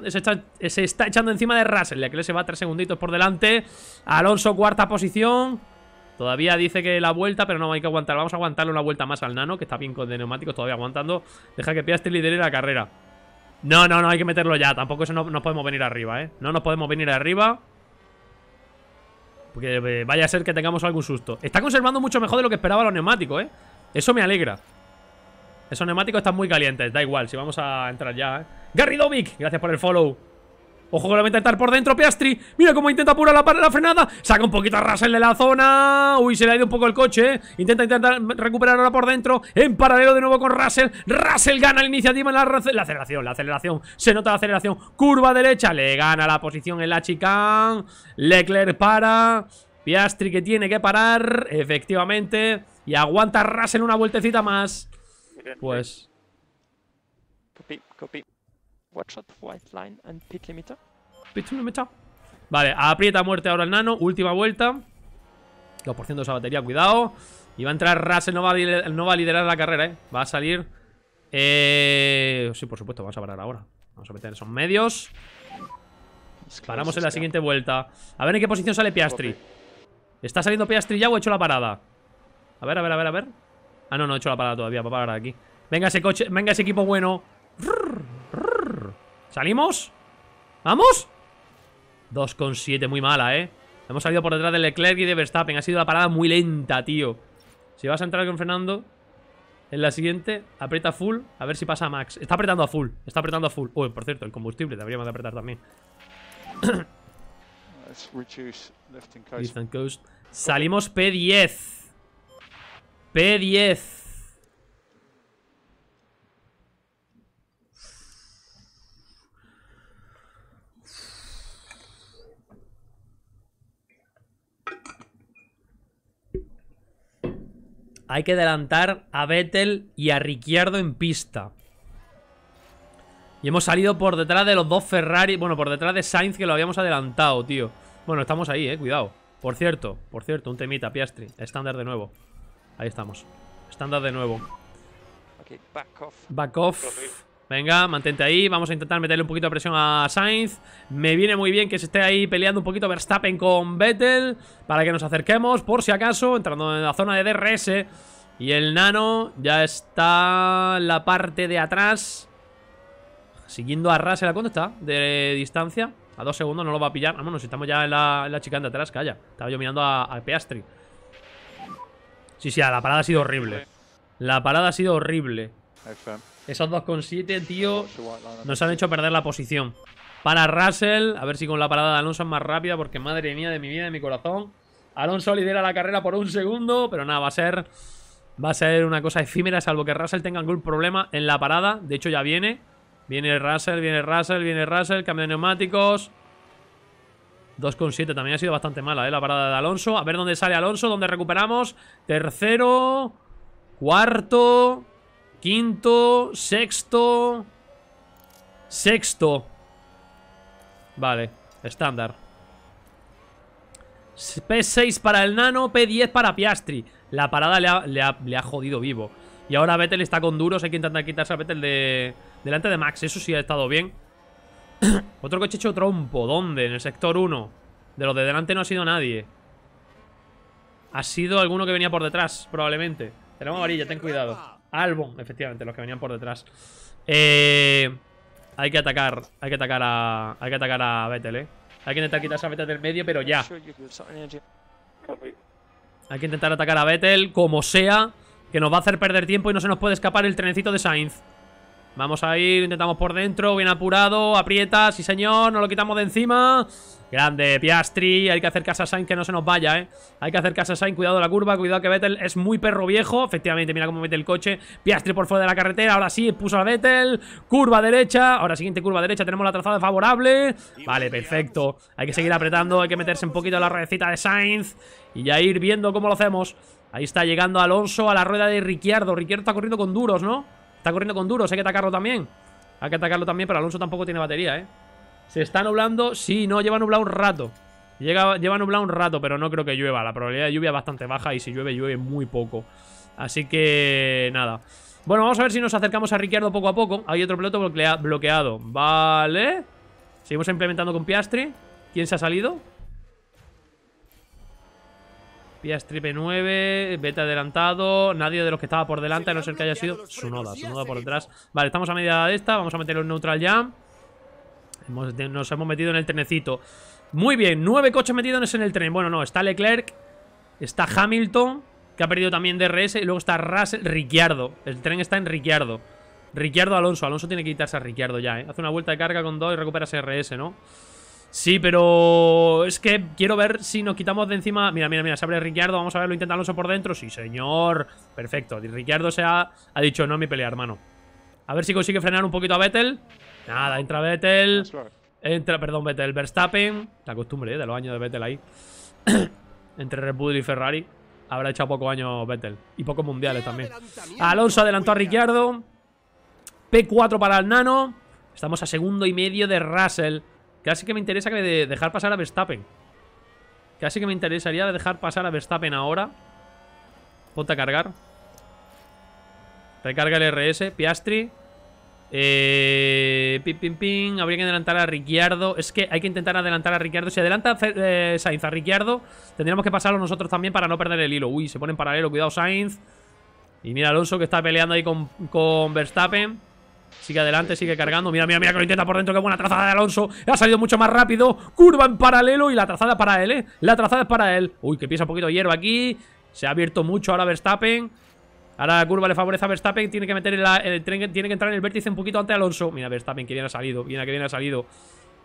se, está, echando encima de Russell, ya que le se va tres segunditos por delante. Alonso, cuarta posición. Todavía dice que la vuelta, pero no hay que aguantar. Vamos a aguantarle una vuelta más al nano, que está bien con de neumáticos, todavía aguantando. Deja que Piastri lidere la carrera. No, no, no, hay que meterlo ya. Tampoco eso no nos podemos venir arriba, ¿eh? No nos podemos venir arriba. Porque eh, vaya a ser que tengamos algún susto. Está conservando mucho mejor de lo que esperaba los neumáticos, ¿eh? Eso me alegra. Esos neumáticos están muy calientes, da igual, si vamos a entrar ya, ¿eh? Domic. gracias por el follow. Ojo que lo va a intentar por dentro Piastri Mira cómo intenta apurar la, la frenada Saca un poquito a Russell de la zona Uy, se le ha ido un poco el coche ¿eh? Intenta, intentar recuperar ahora por dentro En paralelo de nuevo con Russell Russell gana la iniciativa en la, la aceleración La aceleración, se nota la aceleración Curva derecha, le gana la posición en la chicane Leclerc para Piastri que tiene que parar Efectivamente Y aguanta Russell una vueltecita más pues... white line and pit limiter. Pit Vale, aprieta muerte ahora el nano. Última vuelta. 2% de esa batería, cuidado. Y va a entrar Russell, no va a, no va liderar la carrera, ¿eh? Va a salir... Eh... Sí, por supuesto, vamos a parar ahora. Vamos a meter esos medios. Paramos en la siguiente vuelta. A ver en qué posición sale Piastri. ¿Está saliendo Piastri ya o he hecho la parada? A ver, a ver, a ver, a ver. Ah, no, no he hecho la parada todavía para parar aquí. Venga ese coche, venga ese equipo bueno. ¿Salimos? ¿Vamos? 2,7, muy mala, ¿eh? Hemos salido por detrás del Leclerc y de Verstappen. Ha sido la parada muy lenta, tío. Si vas a entrar con Fernando en la siguiente, aprieta full. A ver si pasa Max. Está apretando a full. Está apretando a full. Uy, por cierto, el combustible deberíamos de apretar también. Salimos P10. P10. Hay que adelantar a Vettel y a Ricciardo en pista. Y hemos salido por detrás de los dos Ferrari. Bueno, por detrás de Sainz que lo habíamos adelantado, tío. Bueno, estamos ahí, eh. Cuidado. Por cierto, por cierto, un temita, Piastri. Estándar de nuevo. Ahí estamos. Estándar de nuevo. back off. Venga, mantente ahí. Vamos a intentar meterle un poquito de presión a Sainz. Me viene muy bien que se esté ahí peleando un poquito Verstappen con Vettel. Para que nos acerquemos, por si acaso, entrando en la zona de DRS. Y el nano ya está en la parte de atrás. Siguiendo a Russell. ¿A cuánto está de distancia? A dos segundos no lo va a pillar. Vámonos, estamos ya en la, en chicana de atrás. Calla. Estaba yo mirando a, a Peastri. Sí, sí, la parada ha sido horrible. La parada ha sido horrible. Esos 2,7, tío, nos han hecho perder la posición. Para Russell, a ver si con la parada de Alonso es más rápida, porque madre mía de mi vida, de mi corazón. Alonso lidera la carrera por un segundo, pero nada, va a ser... Va a ser una cosa efímera, salvo que Russell tenga algún problema en la parada. De hecho, ya viene. Viene Russell, viene Russell, viene Russell, cambio de neumáticos. 2,7. También ha sido bastante mala, ¿eh? La parada de Alonso. A ver dónde sale Alonso, dónde recuperamos. Tercero. Cuarto. Quinto. Sexto. Sexto. Vale, estándar. P6 para el nano, P10 para Piastri. La parada le ha, jodido vivo. Y ahora Vettel está con duros. Hay que intentar quitarse a Vettel de, delante de Max. Eso sí ha estado bien. Otro coche hecho trompo. ¿Dónde? En el sector 1. De los de delante no ha sido nadie. Ha sido alguno que venía por detrás, probablemente. Tenemos amarilla, ten cuidado. Albon, efectivamente, los que venían por detrás. Eh, hay que atacar. Hay que atacar a. Hay que atacar a Vettel, eh. Hay que intentar quitarse a Vettel del medio, pero ya. Hay que intentar atacar a Vettel como sea. Que nos va a hacer perder tiempo y no se nos puede escapar el trenecito de Sainz. Vamos a ir, intentamos por dentro, bien apurado, aprieta, sí señor, nos lo quitamos de encima. Grande, Piastri, hay que hacer casa Sainz que no se nos vaya, ¿eh? Hay que hacer casa Sainz, cuidado la curva, cuidado que Vettel es muy perro viejo. Efectivamente, mira cómo mete el coche. Piastri por fuera de la carretera, ahora sí, puso a Vettel. Curva derecha, ahora siguiente curva derecha, tenemos la trazada favorable. Vale, perfecto. Hay que seguir apretando, hay que meterse un poquito en la ruedecita de Sainz y ya ir viendo cómo lo hacemos. Ahí está llegando Alonso a la rueda de Ricciardo. Ricciardo está corriendo con duros, ¿no? Está corriendo con duros, hay que atacarlo también Hay que atacarlo también, pero Alonso tampoco tiene batería, ¿eh? Se está nublando, sí, no, lleva nublado un rato Lleva nublado un rato, pero no creo que llueva La probabilidad de lluvia es bastante baja y si llueve, llueve muy poco Así que, nada Bueno, vamos a ver si nos acercamos a Ricciardo poco a poco Hay otro piloto bloqueado Vale Seguimos implementando con Piastri ¿Quién se ha salido? Vía Stripe 9, Beta adelantado, nadie de los que estaba por delante, a no ser que haya sido Sunoda, Sunoda por detrás. Vale, estamos a media de esta, vamos a meterlo en neutral ya. nos hemos metido en el trenecito. Muy bien, nueve coches metidos en el tren. Bueno, no, está Leclerc, está Hamilton, que ha perdido también DRS, y luego está Russell, Ricciardo. El tren está en Ricciardo. Ricciardo Alonso, Alonso tiene que quitarse a Ricciardo ya, ¿eh? Hace una vuelta de carga con dos y recupera RS, ¿no? Sí, pero es que quiero ver si nos quitamos de encima... Mira, mira, mira, se abre Ricciardo, vamos a verlo, intenta Alonso por dentro. Sí, señor. Perfecto, Ricciardo se ha, ha dicho no mi pelea, hermano. A ver si consigue frenar un poquito a Vettel. Nada, entra Vettel. Entra, perdón, Vettel, Verstappen. La costumbre ¿eh? de los años de Vettel ahí. Entre Red Bull y Ferrari. Habrá echado poco años Vettel. Y pocos mundiales también. Alonso adelantó a Ricciardo. P4 para el nano. Estamos a segundo y medio de Russell. Casi que me interesa dejar pasar a Verstappen. Casi que me interesaría dejar pasar a Verstappen ahora. Ponte a cargar. Recarga el RS. Piastri. pim, pim, pim. Habría que adelantar a Ricciardo. Es que hay que intentar adelantar a Ricciardo. Si adelanta eh, Sainz a Ricciardo, tendríamos que pasarlo nosotros también para no perder el hilo. Uy, se pone en paralelo. Cuidado, Sainz. Y mira Alonso que está peleando ahí con, con Verstappen. Sigue adelante, sigue cargando. Mira, mira, mira que lo intenta por dentro. Qué buena trazada de Alonso. Ha salido mucho más rápido. Curva en paralelo y la trazada para él, ¿eh? La trazada es para él. Uy, que pisa un poquito de hierba aquí. Se ha abierto mucho ahora Verstappen. Ahora la curva le favorece a Verstappen. Tiene que meter el tren, tiene que entrar en el vértice un poquito antes de Alonso. Mira, Verstappen, que bien ha salido. Mira, que bien ha salido.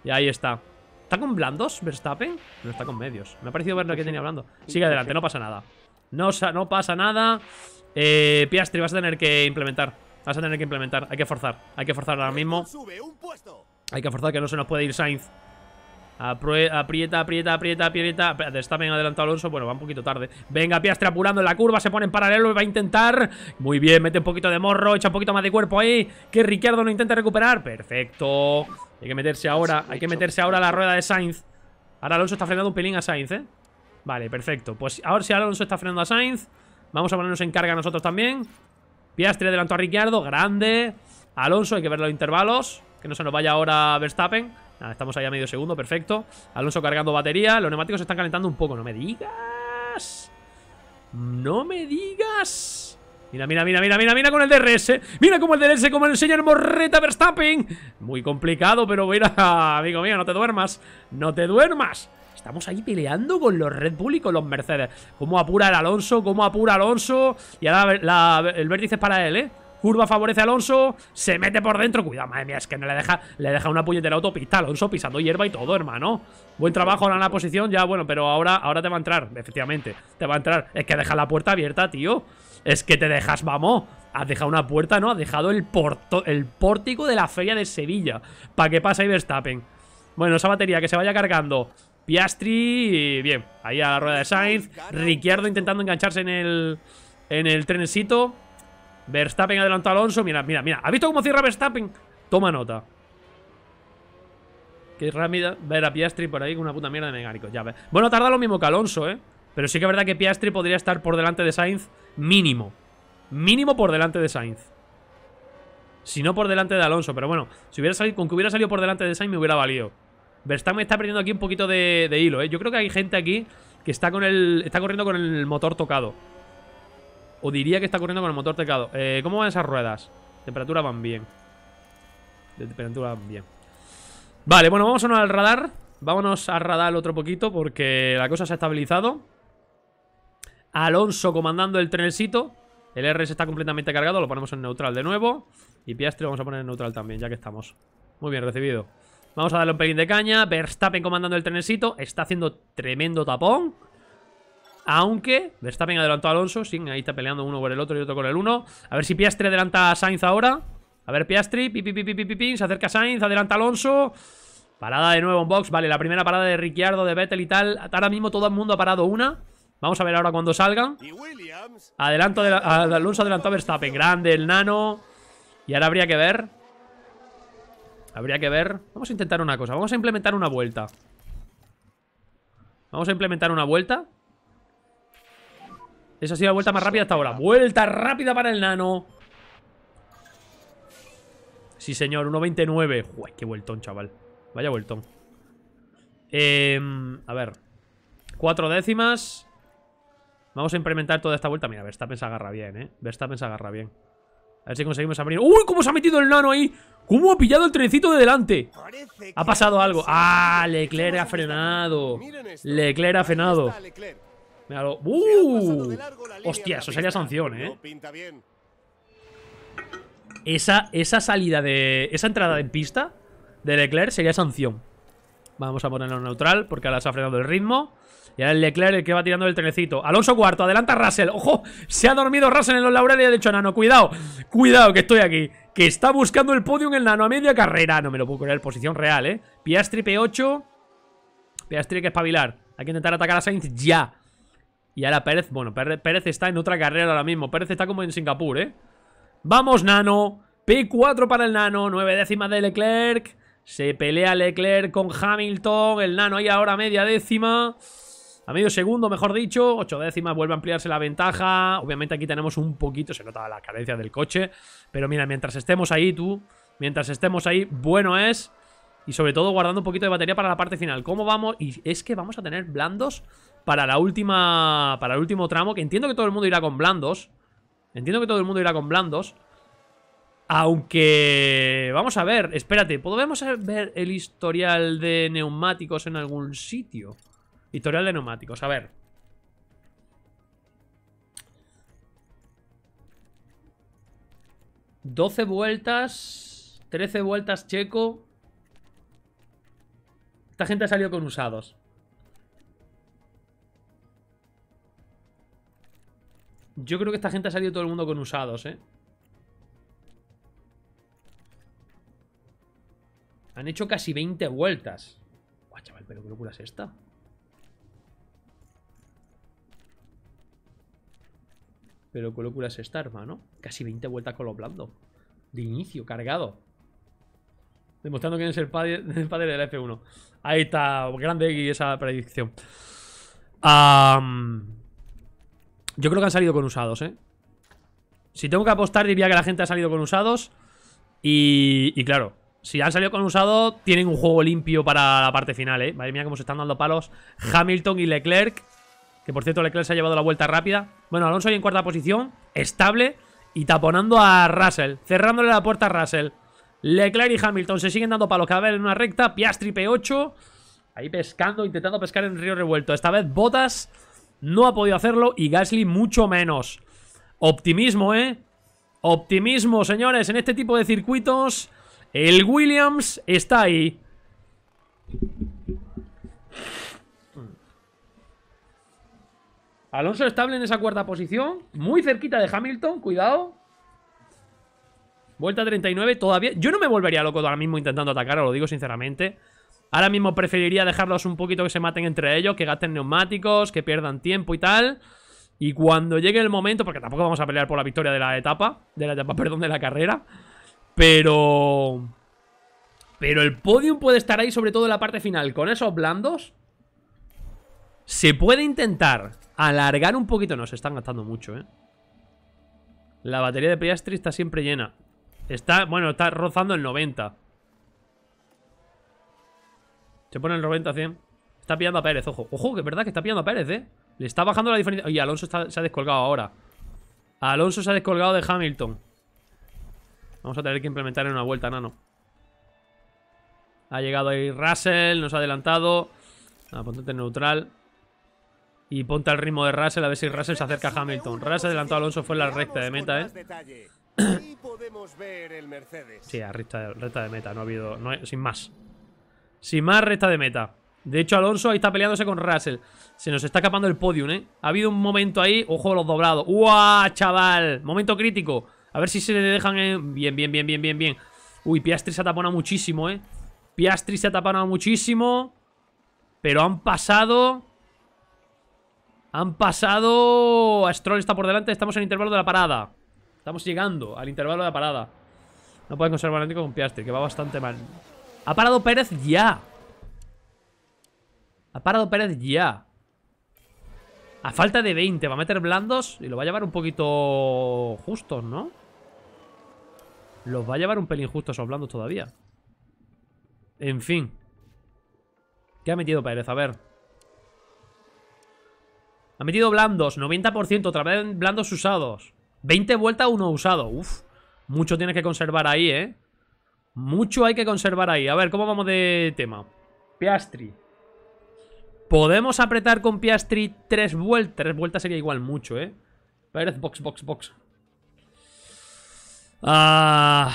Y ahí está. ¿Está con blandos Verstappen? No, está con medios. Me ha parecido ver lo que tenía hablando Sigue adelante, no pasa nada. No, no pasa nada. Eh, Piastri, vas a tener que implementar. Vas a tener que implementar. Hay que forzar. Hay que forzar ahora mismo. Hay que forzar que no se nos puede ir Sainz. aprieta, aprieta, aprieta, aprieta. Está bien adelantado Alonso. Bueno, va un poquito tarde. Venga, Piastre apurando en la curva. Se pone en paralelo y va a intentar. Muy bien, mete un poquito de morro. Echa un poquito más de cuerpo ahí. Que Ricardo no intenta recuperar. Perfecto. Hay que meterse ahora. Hay que meterse ahora a la rueda de Sainz. Ahora Alonso está frenando un pelín a Sainz, ¿eh? Vale, perfecto. Pues ahora si Alonso está frenando a Sainz. Vamos a ponernos en carga nosotros también. Piastri adelantó a Ricciardo, grande. Alonso, hay que ver los intervalos. Que no se nos vaya ahora Verstappen. estamos ahí a medio segundo, perfecto. Alonso cargando batería. Los neumáticos se están calentando un poco. No me digas. No me digas. Mira, mira, mira, mira, mira, mira con el DRS. Mira como el DRS, como el señor Morreta Verstappen. Muy complicado, pero mira, amigo mío, no te duermas. No te duermas. Estamos ahí peleando con los Red Bull y con los Mercedes. Cómo apura el Alonso, cómo apura Alonso. Y ahora el vértice es para él, ¿eh? Curva favorece a Alonso, se mete por dentro. Cuidado, madre mía, es que no le deja, le deja una puñetera autopista Alonso pisando hierba y todo, hermano. Buen trabajo ahora en la posición, ya bueno, pero ahora, ahora te va a entrar, efectivamente. Te va a entrar. Es que deja la puerta abierta, tío. Es que te dejas, vamos. Has dejado una puerta, ¿no? Has dejado el, porto, el pórtico de la feria de Sevilla. Para qué pasa, y Verstappen. Bueno, esa batería que se vaya cargando Piastri, bien, ahí a la rueda de Sainz. Ricciardo intentando engancharse en el, en el trenecito. Verstappen adelantó a Alonso. Mira, mira, mira. ¿Ha visto cómo cierra Verstappen? Toma nota. Qué rápida ver a Piastri por ahí con una puta mierda de mecánico. Ya ve Bueno, tarda lo mismo que Alonso, ¿eh? Pero sí que es verdad que Piastri podría estar por delante de Sainz mínimo. Mínimo por delante de Sainz. Si no por delante de Alonso. Pero bueno, si hubiera salido, con que hubiera salido por delante de Sainz me hubiera valido. Verstappen está perdiendo aquí un poquito de, hilo, ¿eh? Yo creo que hay gente aquí que está con el está corriendo con el motor tocado. O diría que está corriendo con el motor tocado. Eh, ¿Cómo van esas ruedas? Temperatura van bien. De temperatura van bien. Vale, bueno, vamos al radar. Vámonos al radar otro poquito porque la cosa se ha estabilizado. Alonso comandando el trencito. El RS está completamente cargado, lo ponemos en neutral de nuevo. Y Piastre vamos a poner en neutral también, ya que estamos. Muy bien, recibido. Vamos a darle un pelín de caña. Verstappen comandando el trencito Está haciendo tremendo tapón. Aunque Verstappen adelantó a Alonso. Sí, ahí está peleando uno con el otro y otro con el uno. A ver si Piastri adelanta a Sainz ahora. A ver, Piastri. Pi, pi, pi, se acerca Sainz. Adelanta a Alonso. Parada de nuevo en box. Vale, la primera parada de Ricciardo, de Vettel y tal. Ahora mismo todo el mundo ha parado una. Vamos a ver ahora cuando salgan. Adelanto de Alonso adelantó a Verstappen. Grande el nano. Y ahora habría que ver Habría que ver... Vamos a intentar una cosa. Vamos a implementar una vuelta. Vamos a implementar una vuelta. Esa ha sido la vuelta más rápida hasta ahora. ¡Vuelta rápida para el nano! Sí, señor. 1.29. qué vueltón, chaval. Vaya vueltón. Em, a ver. Cuatro décimas. Vamos a implementar toda esta vuelta. Mira, Verstappen se agarra bien, ¿eh? Verstappen se agarra bien. A ver si conseguimos abrir ¡Uy! ¿Cómo se ha metido el nano ahí? ¿Cómo ha pillado el trencito de delante? Ah, ha pasado algo ¡Ah! Leclerc ha frenado Leclerc ha frenado Míralo ¡Uh! Hostia, eso sería sanción, ¿eh? Esa, esa salida de... Esa entrada en pista de Leclerc sería sanción Vamos a ponerlo neutral porque ahora se ha frenado el ritmo y ahora el Leclerc el que va tirando el trenecito. Alonso cuarto, adelanta Russell. ¡Ojo! Se ha dormido Russell en los laureles y ha dicho, Nano, cuidado, cuidado que estoy aquí. Que está buscando el podium el Nano a media carrera. No me lo puedo creer, posición real, ¿eh? Piastri P8. Piastri que espabilar. Hay que intentar atacar a Sainz ya. Y ahora Pérez, bueno, Pérez está en otra carrera ahora mismo. Pérez está como en Singapur, ¿eh? Vamos, Nano. P4 para el Nano, nueve décimas de Leclerc. Se pelea Leclerc con Hamilton. El Nano ahí ahora media décima a medio segundo, mejor dicho, ocho décimas, vuelve a ampliarse la ventaja. Obviamente aquí tenemos un poquito, se nota la carencia del coche, pero mira, mientras estemos ahí tú, mientras estemos ahí, bueno es... Y sobre todo guardando un poquito de batería para la parte final ¿Cómo vamos? Y es que vamos a tener blandos Para la última Para el último tramo, que entiendo que todo el mundo irá con blandos Entiendo que todo el mundo irá con blandos Aunque... Vamos a ver, espérate ¿Podemos ver el historial de neumáticos en algún sitio? Historial de neumáticos, a ver. ¿12 vueltas? ¿13 vueltas checo? Esta gente ha salido con usados. Yo creo que esta gente ha salido todo el mundo con usados, ¿eh? Han hecho casi 20 vueltas. Guau, chaval, pero qué locura es esta. Pero con locura es esta, hermano. Casi 20 vueltas con los blandos. De inicio, cargado. Demostrando que es el padre, del padre de F1. Ahí está, grande y esa predicción. yo creo que han salido con usados, ¿eh? Si tengo que apostar, diría que la gente ha salido con usados. Y, y claro, si han salido con usados, tienen un juego limpio para la parte final, ¿eh? Madre mía, cómo se están dando palos Hamilton y Leclerc. Que por cierto, Leclerc se ha llevado la vuelta rápida. Bueno, Alonso ahí en cuarta posición, estable y taponando a Russell, cerrándole la puerta a Russell. Leclerc y Hamilton se siguen dando palos cada en una recta. Piastri P8, ahí pescando, intentando pescar en río revuelto. Esta vez Botas no ha podido hacerlo y Gasly mucho menos. Optimismo, ¿eh? Optimismo, señores, en este tipo de circuitos. El Williams está ahí. Alonso estable en esa cuarta posición. Muy cerquita de Hamilton, cuidado. Vuelta 39, todavía... Yo no me volvería loco ahora mismo intentando atacar, os lo digo sinceramente. Ahora mismo preferiría dejarlos un poquito que se maten entre ellos, que gasten neumáticos, que pierdan tiempo y tal. Y cuando llegue el momento, porque tampoco vamos a pelear por la victoria de la etapa, de la etapa, perdón, de la carrera, pero... Pero el podium puede estar ahí, sobre todo en la parte final, con esos blandos se puede intentar alargar un poquito. No, se están gastando mucho, ¿eh? La batería de Priastri está siempre llena. Está, bueno, está rozando el 90. Se pone el 90 a 100. Está pillando a Pérez, ojo. Ojo, que es verdad que está pillando a Pérez, ¿eh? Le está bajando la diferencia. Oye, Alonso se ha descolgado ahora. Alonso se ha descolgado de Hamilton. Vamos a tener que implementar en una vuelta, nano. Ha llegado ahí Russell, nos ha adelantado. la potente neutral. Y ponte al ritmo de Russell a ver si Russell se acerca a Hamilton. Russell adelantó a Alonso, fue en la recta de meta, ¿eh? Sí, a recta, recta de meta, no ha habido... No sin más. Sin más, recta de meta. De hecho, Alonso ahí está peleándose con Russell. Se nos está escapando el podium, ¿eh? Ha habido un momento ahí... Ojo a los doblados. ¡Uah, chaval! Momento crítico. A ver si se le dejan en... Bien, bien, bien, bien, bien, bien. Uy, Piastri se ha tapado muchísimo, ¿eh? Piastri se ha taponado muchísimo. Pero han pasado... Han pasado... Stroll está por delante. Estamos en el intervalo de la parada. Estamos llegando al intervalo de la parada. No pueden conservar el con Piastri, que va bastante mal. Ha parado Pérez ya. Ha parado Pérez ya. A falta de 20. Va a meter blandos y lo va a llevar un poquito justos, ¿no? Los va a llevar un pelín justos esos blandos todavía. En fin. ¿Qué ha metido Pérez? A ver. Ha metido blandos, 90%, otra vez blandos usados. 20 vueltas, uno usado. Uf, mucho tienes que conservar ahí, ¿eh? Mucho hay que conservar ahí. A ver, ¿cómo vamos de tema? Piastri. Podemos apretar con Piastri tres vueltas. Tres vueltas sería igual mucho, ¿eh? Pérez, box, box, box. Ah,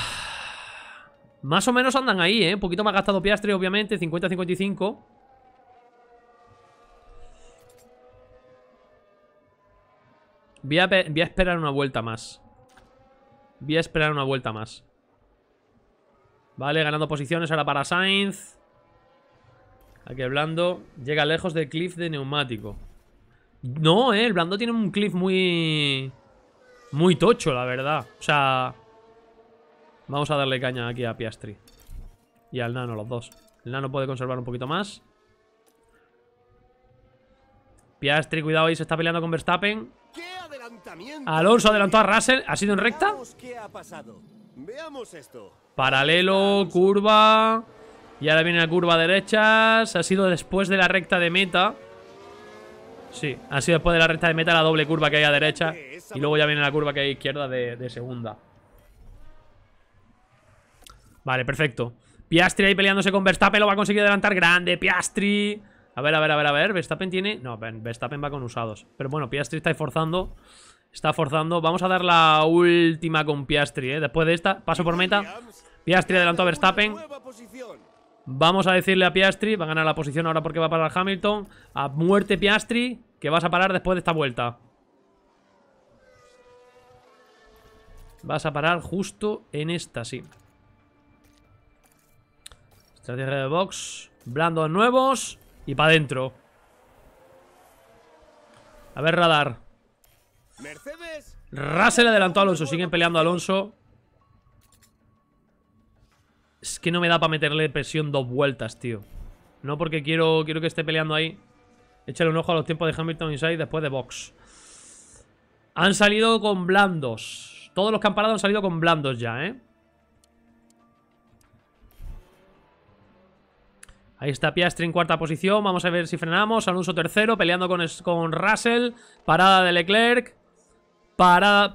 más o menos andan ahí, ¿eh? Un poquito más gastado Piastri, obviamente. 50-55. Voy a, esperar una vuelta más. Voy a esperar una vuelta más. Vale, ganando posiciones ahora para Sainz. Aquí el blando llega lejos del cliff de neumático. No, eh, el blando tiene un cliff muy... Muy tocho, la verdad. O sea... Vamos a darle caña aquí a Piastri. Y al nano, los dos. El nano puede conservar un poquito más. Piastri, cuidado ahí, se está peleando con Verstappen. Alonso adelantó a Russell. ¿Ha sido en recta? Paralelo, curva. Y ahora viene la curva derecha. Ha sido después de la recta de meta. Sí, ha sido después de la recta de meta la doble curva que hay a derecha. Y luego ya viene la curva que hay a izquierda de, segunda. Vale, perfecto. Piastri ahí peleándose con Verstappen. Lo va a conseguir adelantar. Grande, Piastri. A ver, a ver, a ver, a ver. Verstappen tiene... No, Verstappen va con usados. Pero bueno, Piastri está forzando. Está forzando. Vamos a dar la última con Piastri, ¿eh? Después de esta, paso por meta. Piastri adelantó a Verstappen. Vamos a decirle a Piastri. Va a ganar la posición ahora porque va a parar Hamilton. A muerte Piastri, que vas a parar después de esta vuelta. Vas a parar justo en esta, sí. Estrategia de box. Blandos nuevos. Y para adentro. A ver, radar. Russell adelantó a Alonso. Siguen peleando Alonso. Es que no me da para meterle presión dos vueltas, tío. No porque quiero, quiero que esté peleando ahí. Échale un ojo a los tiempos de Hamilton Inside después de box. Han salido con blandos. Todos los que han parado han salido con blandos ya, ¿eh? Ahí está Piastri en cuarta posición. Vamos a ver si frenamos. Alonso tercero, peleando con, con Russell. Parada de Leclerc. Parada...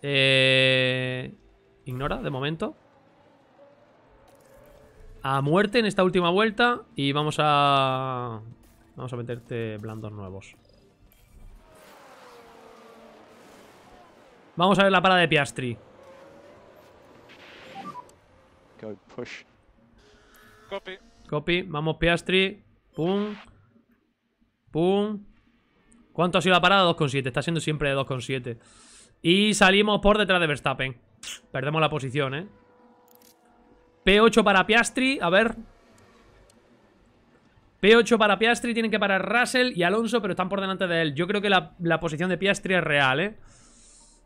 Eh, ignora, de momento. A muerte en esta última vuelta. Y vamos a... Vamos a meterte blandos nuevos. Vamos a ver la parada de Piastri. Go Copy. Copy. Vamos, Piastri. Pum. Pum. ¿Cuánto ha sido la parada? 2,7. Está siendo siempre de 2,7. Y salimos por detrás de Verstappen. Perdemos la posición, ¿eh? P8 para Piastri. A ver. P8 para Piastri. Tienen que parar Russell y Alonso, pero están por delante de él. Yo creo que la, la posición de Piastri es real, ¿eh?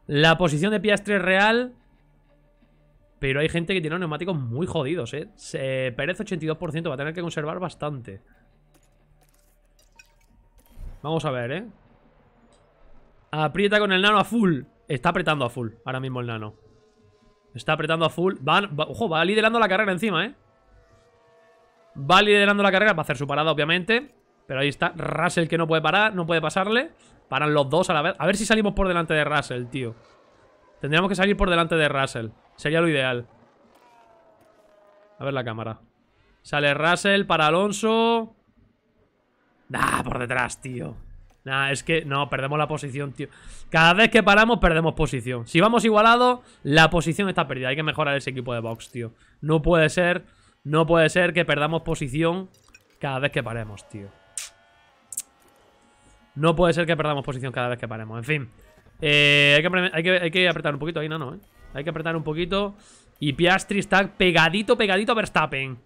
La posición de Piastri es real. Pero hay gente que tiene neumáticos muy jodidos, ¿eh? Pérez 82% va a tener que conservar bastante. Vamos a ver, ¿eh? Aprieta con el nano a full. Está apretando a full ahora mismo el nano. Está apretando a full. Va, ojo, va liderando la carrera encima, ¿eh? Va liderando la carrera. Va a hacer su parada, obviamente. Pero ahí está. Russell que no puede parar, no puede pasarle. Paran los dos a la vez. A ver si salimos por delante de Russell, tío. Tendríamos que salir por delante de Russell. Sería lo ideal. A ver la cámara. Sale Russell para Alonso. Nah, por detrás, tío. Nah, es que... No, perdemos la posición, tío. Cada vez que paramos, perdemos posición. Si vamos igualados, la posición está perdida. Hay que mejorar ese equipo de box, tío. No puede ser... No puede ser que perdamos posición cada vez que paremos, tío. No puede ser que perdamos posición cada vez que paremos. En fin. Eh, hay, que, apretar un poquito ahí, no ¿eh? Hay que apretar un poquito. Y Piastri está pegadito, pegadito a Verstappen.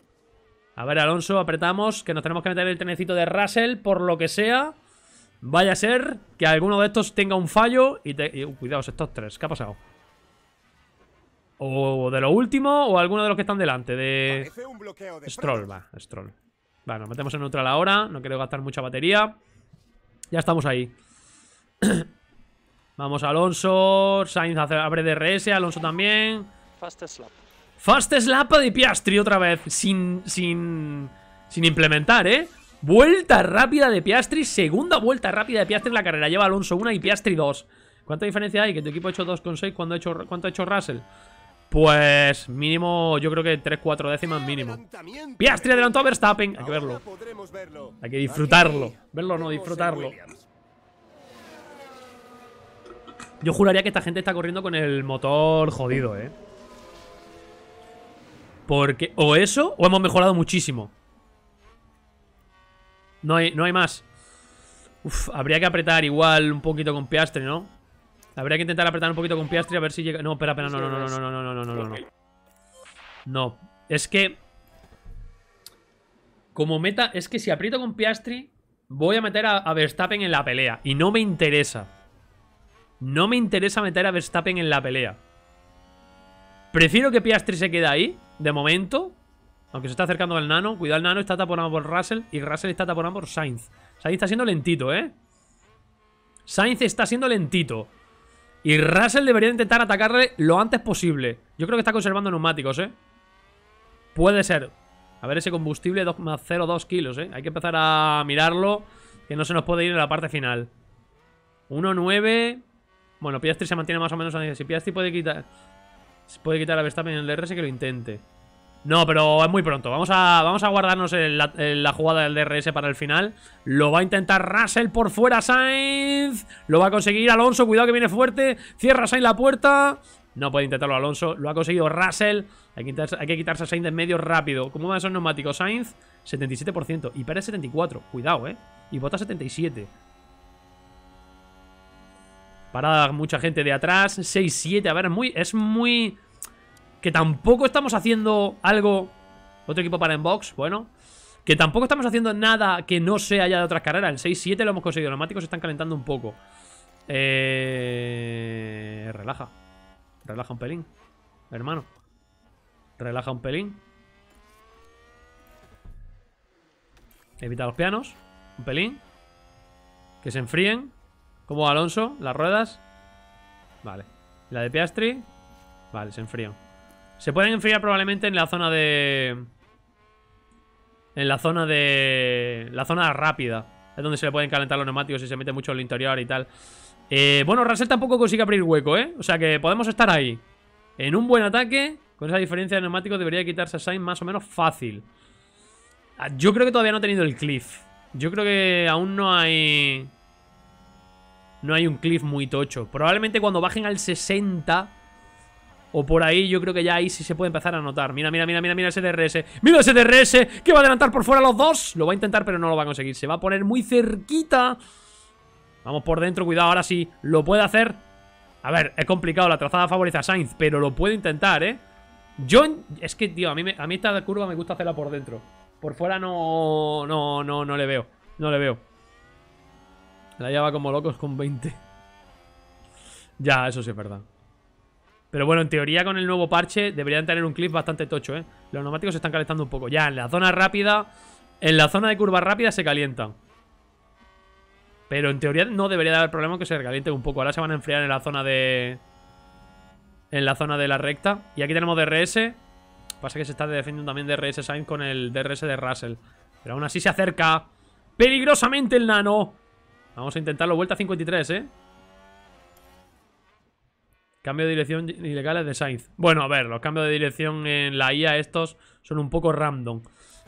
A ver, Alonso, apretamos, que nos tenemos que meter el trenecito de Russell, por lo que sea. Vaya a ser que alguno de estos tenga un fallo y, te... Uh, estos tres, ¿qué ha pasado? O de lo último o alguno de los que están delante de... Stroll, va, Stroll. Bueno, metemos en neutral ahora, no quiero gastar mucha batería. Ya estamos ahí. Vamos Alonso, Sainz abre DRS, Alonso también. Fast slap. de Piastri otra vez, sin, sin, sin implementar, ¿eh? Vuelta rápida de Piastri, segunda vuelta rápida de Piastri en la carrera. Lleva Alonso 1 y Piastri dos ¿Cuánta diferencia hay? Que tu equipo ha hecho 2,6 cuando ha hecho, cuánto ha hecho Russell. Pues mínimo, yo creo que 3-4 décimas mínimo. Piastri adelantó a Verstappen. Hay que verlo. Hay que disfrutarlo. Verlo no, disfrutarlo. Yo juraría que esta gente está corriendo con el motor jodido, ¿eh? Porque o eso o hemos mejorado muchísimo. No hay, no hay más. Uf, habría que apretar igual un poquito con Piastri, ¿no? Habría que intentar apretar un poquito con Piastri a ver si llega... No, espera, espera, no, no, no, no, no, no, no, no, no, no. No, es que... Como meta, es que si aprieto con Piastri, voy a meter a Verstappen en la pelea. Y no me interesa. No me interesa meter a Verstappen en la pelea. Prefiero que Piastri se quede ahí, de momento. Aunque se está acercando al nano. Cuidado, el nano está taponado por Russell y Russell está taponado por Sainz. Sainz está siendo lentito, ¿eh? Sainz está siendo lentito. Y Russell debería intentar atacarle lo antes posible. Yo creo que está conservando neumáticos, ¿eh? Puede ser. A ver ese combustible dos kilos, ¿eh? Hay que empezar a mirarlo, que no se nos puede ir en la parte final. 1-9... Bueno, Piastri se mantiene más o menos a Si Piastri puede quitar... Puede quitar a Verstappen en el DRS que lo intente. No, pero es muy pronto. Vamos a, vamos a guardarnos la, jugada del DRS para el final. Lo va a intentar Russell por fuera Sainz. Lo va a conseguir Alonso. Cuidado que viene fuerte. Cierra Sainz la puerta. No puede intentarlo Alonso. Lo ha conseguido Russell. Hay que, hay que quitarse a Sainz de medio rápido. ¿Cómo van esos neumáticos? Sainz, 77%. Y Pérez, 74%. Cuidado, ¿eh? Y Bota, 77%. Parada mucha gente de atrás. 6-7. A ver, muy, es muy... Que tampoco estamos haciendo algo... Otro equipo para en box. Bueno. Que tampoco estamos haciendo nada que no sea ya de otras carreras. El 6-7 lo hemos conseguido. Los neumáticos se están calentando un poco. Eh... Relaja. Relaja un pelín. Hermano. Relaja un pelín. Evita los pianos. Un pelín. Que se enfríen. Como Alonso? ¿Las ruedas? Vale. ¿La de Piastri? Vale, se enfría. Se pueden enfriar probablemente en la zona de... En la zona de... La zona rápida. Es donde se le pueden calentar los neumáticos y se mete mucho en el interior y tal. Eh, bueno, Russell tampoco consigue abrir hueco, ¿eh? O sea que podemos estar ahí. En un buen ataque, con esa diferencia de neumáticos, debería quitarse a Sainz más o menos fácil. Ah, yo creo que todavía no ha tenido el cliff. Yo creo que aún no hay no hay un cliff muy tocho. Probablemente cuando bajen al 60 o por ahí, yo creo que ya ahí sí se puede empezar a notar. Mira, mira, mira, mira, mira ese DRS. ¡Mira ese DRS! Que va a adelantar por fuera los dos. Lo va a intentar, pero no lo va a conseguir. Se va a poner muy cerquita. Vamos por dentro, cuidado, ahora sí lo puede hacer. A ver, es complicado, la trazada favorece a Sainz, pero lo puede intentar, ¿eh? Yo, es que, tío, a mí, a mí esta curva me gusta hacerla por dentro. Por fuera no, no, no, no le veo. No le veo. La lleva como locos con 20. ya, eso sí es verdad. Pero bueno, en teoría con el nuevo parche deberían tener un clip bastante tocho, ¿eh? Los neumáticos se están calentando un poco. Ya, en la zona rápida, en la zona de curva rápida se calientan. Pero en teoría no debería de haber problema que se caliente un poco. Ahora se van a enfriar en la zona de... En la zona de la recta. Y aquí tenemos DRS. Pasa que se está defendiendo también DRS Sainz con el DRS de Russell. Pero aún así se acerca peligrosamente el nano. Vamos a intentarlo. Vuelta 53, ¿eh? Cambio de dirección es de Sainz. Bueno, a ver, los cambios de dirección en la IA estos son un poco random.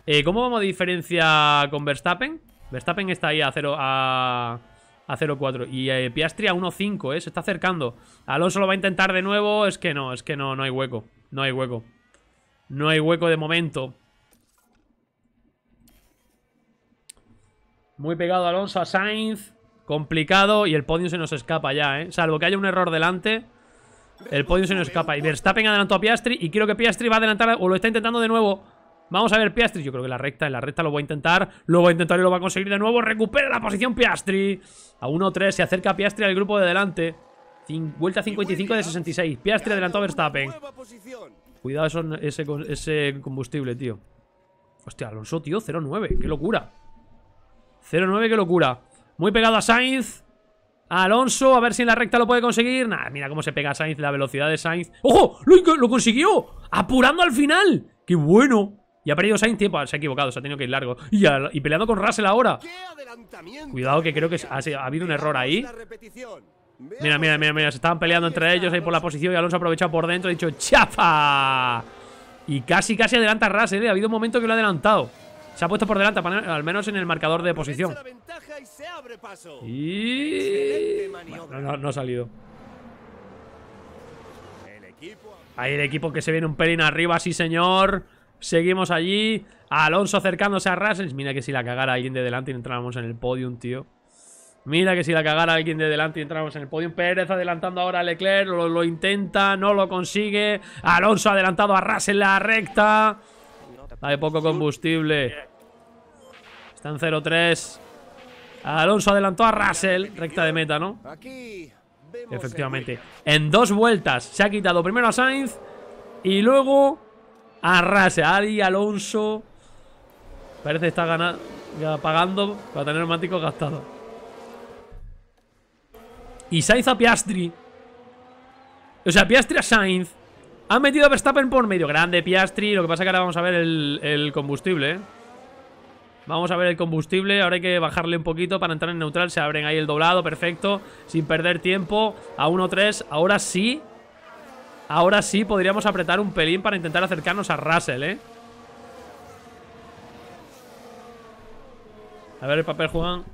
Eh, ¿Cómo vamos a diferencia con Verstappen? Verstappen está ahí a 0 a, a 0-4 y eh, Piastri a 1-5, ¿eh? Se está acercando. Alonso lo va a intentar de nuevo. Es que no, es que no, no hay hueco. No hay hueco. No hay hueco de momento. Muy pegado Alonso a Sainz. Complicado. Y el podio se nos escapa ya, ¿eh? Salvo que haya un error delante. El podio se nos escapa. Y Verstappen adelantó a Piastri. Y creo que Piastri va a adelantar. O lo está intentando de nuevo. Vamos a ver, Piastri. Yo creo que la recta, en la recta lo va a intentar. Lo va a intentar y lo va a conseguir de nuevo. Recupera la posición Piastri. A 1-3. Se acerca Piastri al grupo de delante. vuelta 55 de 66. Piastri adelantó a Verstappen. Cuidado ese, ese combustible, tío. Hostia, Alonso, tío, 0-9. Qué locura. 0-9, qué locura. Muy pegado a Sainz. Alonso, a ver si en la recta lo puede conseguir. nada mira cómo se pega Sainz, la velocidad de Sainz. ¡Ojo! ¡Lo, consiguió! ¡Apurando al final! ¡Qué bueno! Y ha perdido Sainz tiempo. Ah, se ha equivocado, se ha tenido que ir largo. Y, peleando con Russell ahora. Cuidado que creo que ha, habido un error ahí. Mira, mira, mira, mira. Se estaban peleando entre ellos ahí por la posición y Alonso ha aprovechado por dentro y ha dicho chapa Y casi, casi adelanta a Russell. ¿eh? Ha habido un momento que lo ha adelantado. Se ha puesto por delante, al menos en el marcador de posición. Y... no, ha salido. Ahí el equipo que se viene un pelín arriba, sí señor. Seguimos allí. Alonso acercándose a Rassens. Mira que si la cagara alguien de delante y entráramos en el podium, tío. Mira que si la cagara alguien de delante y entráramos en el podium. Pérez adelantando ahora a Leclerc. Lo, intenta, no lo consigue. Alonso adelantado a en la recta. Hay poco combustible. Está en 0-3. Alonso adelantó a Russell. Recta de meta, ¿no? Efectivamente. En dos vueltas se ha quitado primero a Sainz y luego a Russell. Ari Alonso parece que está ganando, pagando para tener neumáticos gastado Y Sainz a Piastri. O sea, Piastri a Sainz. Han metido a Verstappen por medio. Grande Piastri. Lo que pasa es que ahora vamos a ver el, combustible. ¿eh? Vamos a ver el combustible. Ahora hay que bajarle un poquito para entrar en neutral. Se abren ahí el doblado. Perfecto. Sin perder tiempo. A 1-3. Ahora sí. Ahora sí podríamos apretar un pelín para intentar acercarnos a Russell, ¿eh? A ver el papel, Juan.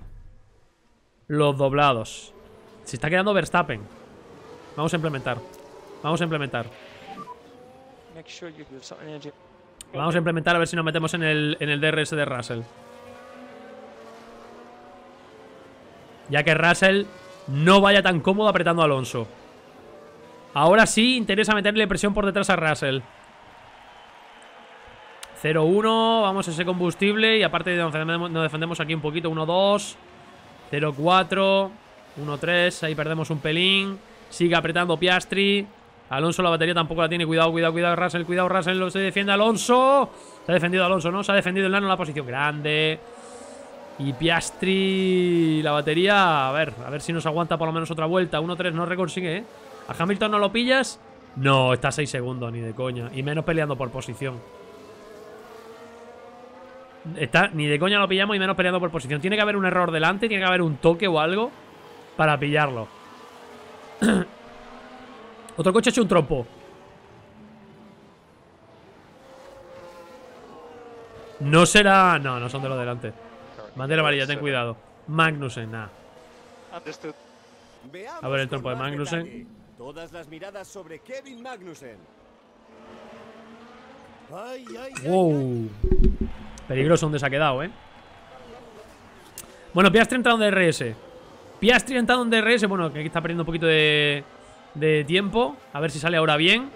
Los doblados. Se está quedando Verstappen. Vamos a implementar. Vamos a implementar. Vamos a implementar a ver si nos metemos en el, en el DRS de Russell. Ya que Russell no vaya tan cómodo apretando a Alonso. Ahora sí interesa meterle presión por detrás a Russell. 0-1, vamos a ese combustible y aparte nos defendemos aquí un poquito, 1-2, 0-4, 1-3, ahí perdemos un pelín, sigue apretando Piastri, Alonso la batería tampoco la tiene. Cuidado, cuidado, cuidado, Russell, cuidado, Russell. Se defiende Alonso. Se ha defendido Alonso, ¿no? Se ha defendido el nano la posición. Grande. Y Piastri. La batería. A ver, a ver si nos aguanta por lo menos otra vuelta. 1-3 no reconsigue, ¿eh? A Hamilton no lo pillas. No, está a 6 segundos, ni de coña. Y menos peleando por posición. Está, ni de coña lo pillamos y menos peleando por posición. Tiene que haber un error delante, tiene que haber un toque o algo para pillarlo. Otro coche ha hecho un trompo. No será... No, no son de lo delante. Bandera varilla ten cuidado. Magnussen, nada. Ah. A ver el trompo de Magnussen. Todas las miradas sobre Kevin Magnussen. wow. Peligroso donde se ha quedado, ¿eh? Bueno, Piastri entrado en RS Piastri entrado en RS Bueno, que aquí está perdiendo un poquito de de tiempo. A ver si sale ahora bien.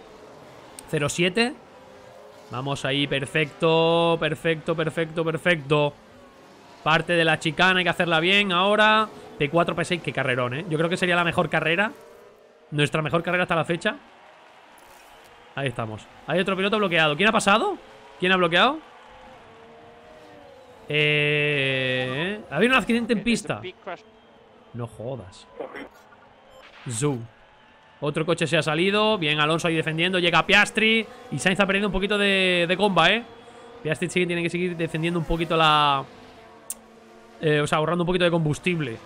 07. 7 Vamos ahí, perfecto, perfecto, perfecto, perfecto. Parte de la chicana, hay que hacerla bien ahora. P4, P6, qué carrerón, ¿eh? Yo creo que sería la mejor carrera. Nuestra mejor carrera hasta la fecha. Ahí estamos. Hay otro piloto bloqueado. ¿Quién ha pasado? ¿Quién ha bloqueado? Eh... Ha habido un accidente en pista. No jodas. Zoom otro coche se ha salido. Bien, Alonso ahí defendiendo. Llega Piastri. Y Sainz ha perdido un poquito de, comba, ¿eh? Piastri sigue, tiene que seguir defendiendo un poquito la... Eh, o sea, ahorrando un poquito de combustible.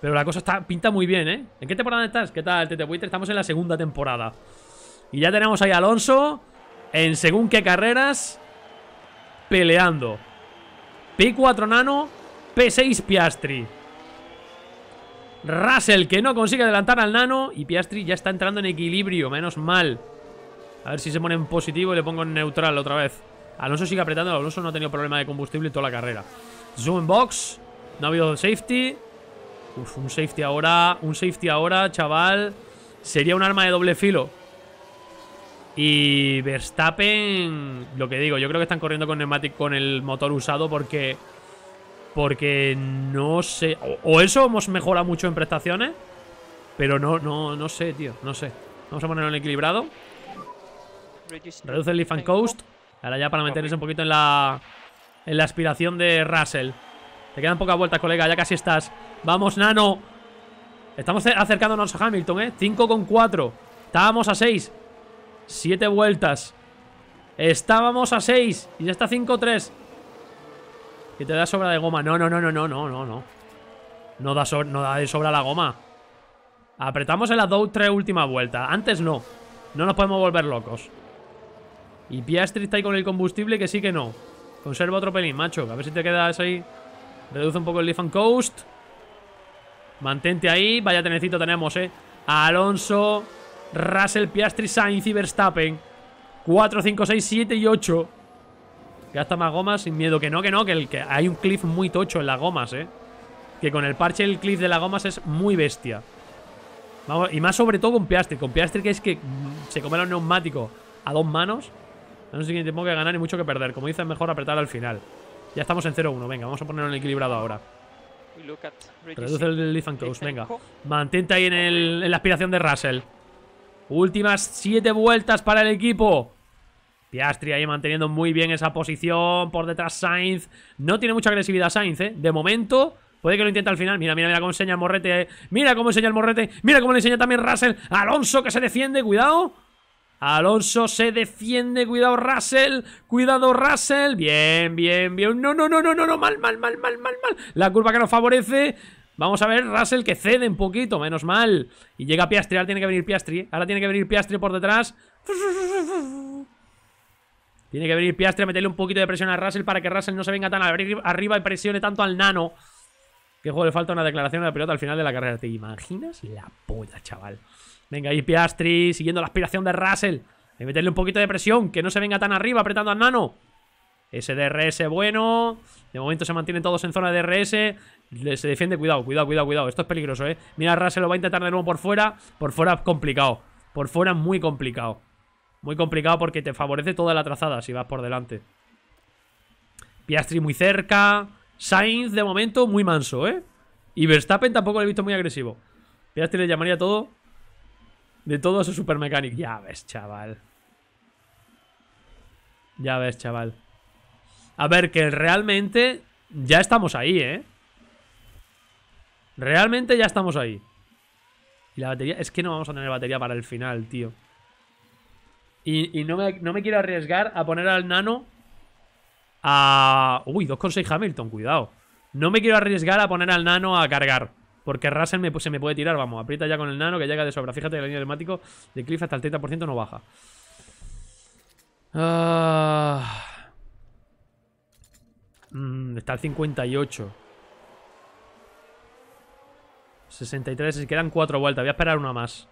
Pero la cosa está, pinta muy bien, ¿eh? ¿En qué temporada estás? ¿Qué tal, Tete Buitre? Estamos en la segunda temporada. Y ya tenemos ahí Alonso en según qué carreras peleando. P4 Nano, P6 Piastri. Russell que no consigue adelantar al nano y Piastri ya está entrando en equilibrio, menos mal. A ver si se pone en positivo y le pongo en neutral otra vez. Alonso sigue apretando, Alonso no ha tenido problema de combustible toda la carrera. Zoom en box, no ha habido safety. un safety ahora, un safety ahora, chaval. Sería un arma de doble filo. Y Verstappen, lo que digo, yo creo que están corriendo con, neumático, con el motor usado porque porque no sé. O, eso hemos mejorado mucho en prestaciones. Pero no, no, no sé, tío. No sé. Vamos a ponerlo en equilibrado. Reduce el Leaf and Coast. Ahora ya para meterse un poquito en la. En la aspiración de Russell. Te quedan pocas vueltas, colega. Ya casi estás. Vamos, nano. Estamos acercándonos a Hamilton, ¿eh? 5 con 4. Estábamos a 6. 7 vueltas. Estábamos a 6. Y ya está 5-3. Que te da sobra de goma. No, no, no, no, no, no, no, no. No da, no da de sobra la goma. Apretamos en las dos, tres últimas vueltas. Antes no. No nos podemos volver locos. Y Piastri está ahí con el combustible que sí que no. Conserva otro pelín, macho. A ver si te quedas ahí. Reduce un poco el Leaf and Coast. Mantente ahí. Vaya tenecito tenemos, eh. Alonso, Russell, Piastri, Sainz y Verstappen. 4, 5, 6, 7 y 8. Gasta más gomas sin miedo. Que no, que no, que, el, que hay un cliff muy tocho en las gomas, ¿eh? Que con el parche el cliff de las gomas es muy bestia. y más sobre todo con Piastri. Con Piastri que es que mm, se come los neumáticos a dos manos. No sé si tengo que ganar ni mucho que perder. Como dice, mejor apretar al final. Ya estamos en 0-1. Venga, vamos a ponerlo en equilibrado ahora. Reduce el Leaf and venga. Mantente ahí en, en la aspiración de Russell. Últimas siete vueltas para el equipo. Piastri ahí manteniendo muy bien esa posición. Por detrás Sainz. No tiene mucha agresividad Sainz, ¿eh? De momento... Puede que lo intente al final. Mira, mira, mira cómo enseña el morrete. ¿eh? Mira cómo enseña el morrete. Mira cómo le enseña también Russell. Alonso que se defiende. Cuidado. Alonso se defiende, cuidado Russell, cuidado Russell, bien, bien, bien, no, no, no, no, no, no, mal, mal, mal, mal, mal, mal, la curva que nos favorece, vamos a ver Russell que cede un poquito, menos mal, y llega Piastri, ahora tiene que venir Piastri, ¿eh? ahora tiene que venir Piastri por detrás, tiene que venir Piastri a meterle un poquito de presión a Russell para que Russell no se venga tan arriba y presione tanto al nano. Qué juego le falta una declaración de la pelota al final de la carrera. ¿Te imaginas? La polla, chaval. Venga ahí Piastri siguiendo la aspiración de Russell. Y meterle un poquito de presión, que no se venga tan arriba apretando al nano. Ese DRS bueno. De momento se mantienen todos en zona de DRS. Se defiende, cuidado, cuidado, cuidado, cuidado. Esto es peligroso, ¿eh? Mira, Russell lo va a intentar de nuevo por fuera. Por fuera complicado. Por fuera muy complicado. Muy complicado porque te favorece toda la trazada si vas por delante. Piastri muy cerca. Sainz, de momento, muy manso, ¿eh? Y Verstappen tampoco lo he visto muy agresivo. Piastri le llamaría todo... De todo a su supermecánico. Ya ves, chaval. Ya ves, chaval. A ver, que realmente ya estamos ahí, ¿eh? Realmente ya estamos ahí. Y la batería... Es que no vamos a tener batería para el final, tío. Y, no, me, quiero arriesgar a poner al nano a... Uy, 2,6 Hamilton, cuidado. No me quiero arriesgar a poner al nano a cargar. Porque Russell se me puede tirar, vamos. Aprieta ya con el nano que llega de sobra. Fíjate que la línea neumático de Cliff hasta el 30% no baja. Ah. Mm, está al 58. 63, se quedan 4 vueltas. Voy a esperar una más.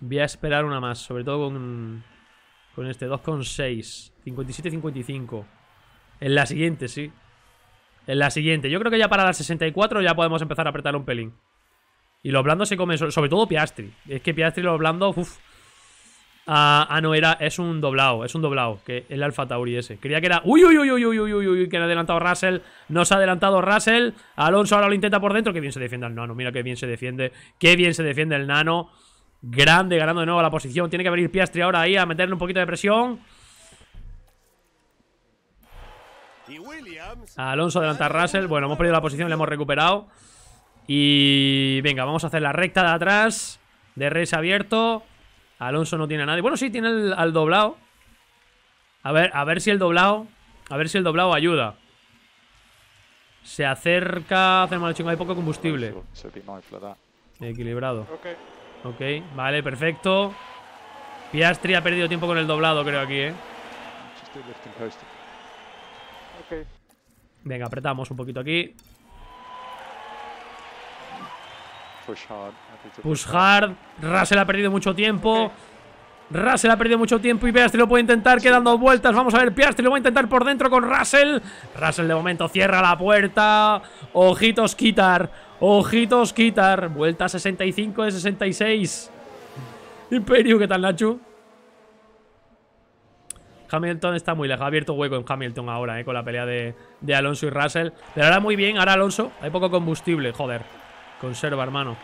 Voy a esperar una más, sobre todo con, con este 2,6. 57-55. En la siguiente, sí. En la siguiente. Yo creo que ya para las 64 ya podemos empezar a apretar un pelín. Y los blandos se comen, sobre todo Piastri. Es que Piastri los blandos, uff. Ah, ah, no, era, es un doblado, es un doblado, que el Alfa Tauri ese. Creía que era... Uy, uy, uy, uy, uy, uy, uy, uy, que ha adelantado Russell. No se ha adelantado Russell. Alonso ahora lo intenta por dentro. Qué bien se defiende el nano, mira qué bien se defiende. Qué bien se defiende el nano. Grande, ganando de nuevo la posición. Tiene que venir Piastri ahora ahí a meterle un poquito de presión. Alonso adelanta a Russell. Bueno, hemos perdido la posición, le hemos recuperado. Y venga, vamos a hacer la recta de atrás. De res abierto. Alonso no tiene a nadie. Bueno, sí, tiene al doblado. A ver, a ver si el doblado. A ver si el doblado ayuda. Se acerca. Hace mal chingo, hay poco combustible. Equilibrado. Ok, vale, perfecto. Piastri ha perdido tiempo con el doblado, creo, aquí, ¿eh? Venga, apretamos un poquito aquí. Push hard. Russell ha perdido mucho tiempo. Russell ha perdido mucho tiempo y Piastri lo puede intentar quedando vueltas. Vamos a ver, Piastri lo va a intentar por dentro con Russell. Russell de momento cierra la puerta. Ojitos quitar. Ojitos quitar. Vuelta 65 de 66. Imperio, ¿qué tal, Nacho? Hamilton está muy lejos. Ha abierto hueco en Hamilton ahora, eh, con la pelea de, Alonso y Russell. Pero ahora muy bien, ahora Alonso. Hay poco combustible, joder. Conserva, hermano.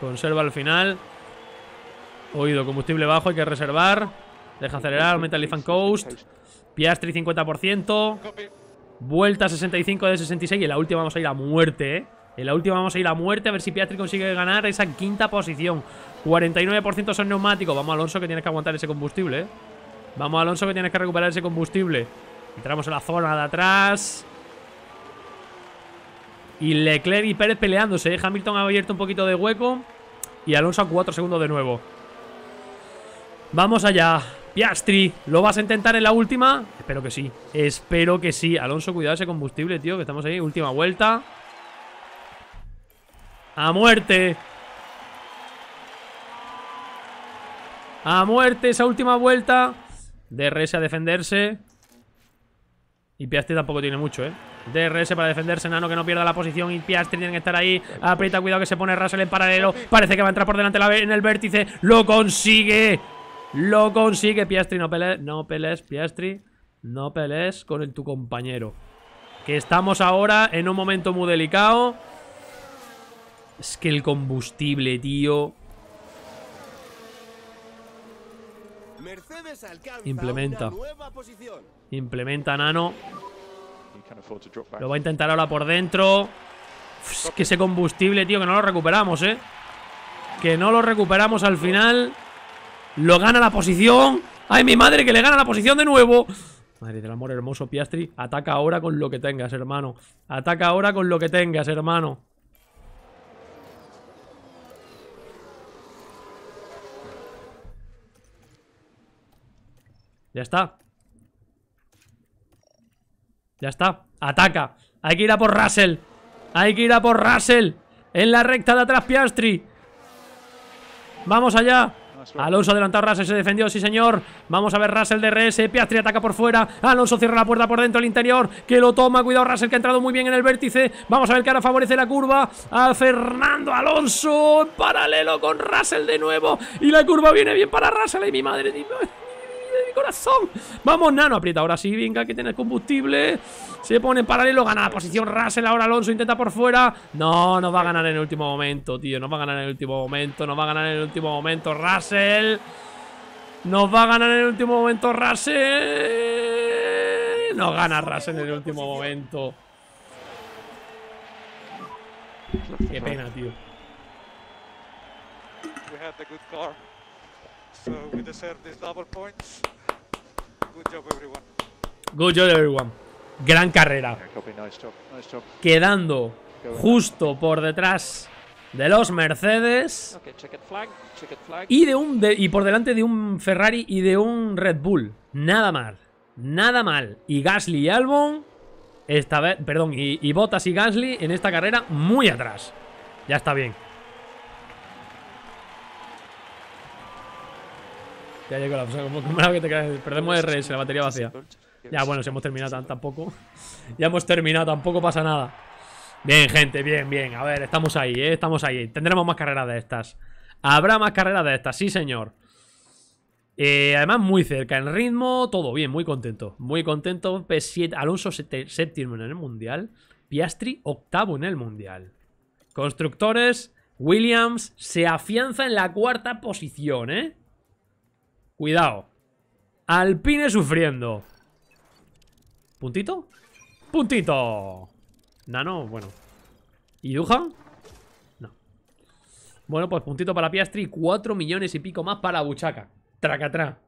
Conserva al final. Oído, combustible bajo, hay que reservar. Deja acelerar, aumenta el and Coast. Piastri 50%. Vuelta 65 de 66 y en la última vamos a ir a muerte, ¿eh? En la última vamos a ir a muerte a ver si Piastri consigue ganar esa quinta posición. 49% son neumáticos. Vamos, Alonso, que tienes que aguantar ese combustible, ¿eh? Vamos, Alonso, que tienes que recuperar ese combustible. Entramos en la zona de atrás. Y Leclerc y Pérez peleándose. ¿eh? Hamilton ha abierto un poquito de hueco. Y Alonso a 4 segundos de nuevo. Vamos allá. Piastri, ¿lo vas a intentar en la última? Espero que sí, espero que sí Alonso, cuidado ese combustible, tío, que estamos ahí Última vuelta A muerte A muerte esa última vuelta DRS a defenderse Y Piastri tampoco tiene mucho, eh DRS para defenderse, Nano que no pierda la posición y Piastri tiene que estar ahí, aprieta, cuidado que se pone Russell en paralelo, parece que va a entrar por delante en el vértice, lo consigue lo consigue Piastri, no pelees, no pelees, Piastri. No pelees con tu compañero. Que estamos ahora en un momento muy delicado. Es que el combustible, tío. Implementa. Implementa, nano. Lo va a intentar ahora por dentro. es que ese combustible, tío, que no lo recuperamos, ¿eh? Que no lo recuperamos al final. Lo gana la posición. ¡Ay, mi madre, que le gana la posición de nuevo! Madre del amor hermoso, Piastri. Ataca ahora con lo que tengas, hermano. Ataca ahora con lo que tengas, hermano. Ya está. Ya está. Ataca. Hay que ir a por Russell. Hay que ir a por Russell. En la recta de atrás, Piastri. Vamos allá. Alonso adelantado, Russell se defendió, sí señor. Vamos a ver Russell RS, eh, Piastri ataca por fuera. Alonso cierra la puerta por dentro, el interior, que lo toma. Cuidado Russell que ha entrado muy bien en el vértice. Vamos a ver que ahora favorece la curva a Fernando Alonso. En paralelo con Russell de nuevo. Y la curva viene bien para Russell. Y eh, mi madre, mi madre de corazón. Vamos, Nano, aprieta ahora sí, venga, que tiene combustible. Se pone en paralelo, gana la posición Russell. Ahora Alonso intenta por fuera. No, nos va a ganar en el último momento, tío. Nos va a ganar en el último momento, nos va a ganar en el último momento Russell. Nos va a ganar en el último momento Russell. Nos gana Russell en el último momento. Qué pena, tío we deserve double points. Good job, everyone. Gran carrera. Quedando justo por detrás de los Mercedes y de un y por delante de un Ferrari y de un Red Bull. Nada mal, nada mal. Y Gasly y Albon esta vez, perdón, y, y Bottas y Gasly en esta carrera muy atrás. Ya está bien. Ya llegó la cosa, como que te quedas. Perdemos RS, pues la batería vacía. Ya, bueno, si hemos terminado tampoco. ya hemos terminado, tampoco pasa nada. Bien, gente, bien, bien. A ver, estamos ahí, ¿eh? Estamos ahí. Tendremos más carreras de estas. Habrá más carreras de estas, sí, señor. Eh, además, muy cerca en ritmo, todo bien, muy contento. Muy contento. Alonso séptimo en el mundial. Piastri octavo en el mundial. Constructores, Williams se afianza en la cuarta posición, ¿eh? Cuidado. Alpine sufriendo. ¿Puntito? ¡Puntito! Nano, bueno. ¿Y No. Bueno, pues puntito para Piastri. Cuatro millones y pico más para Buchaca. Tracatrá.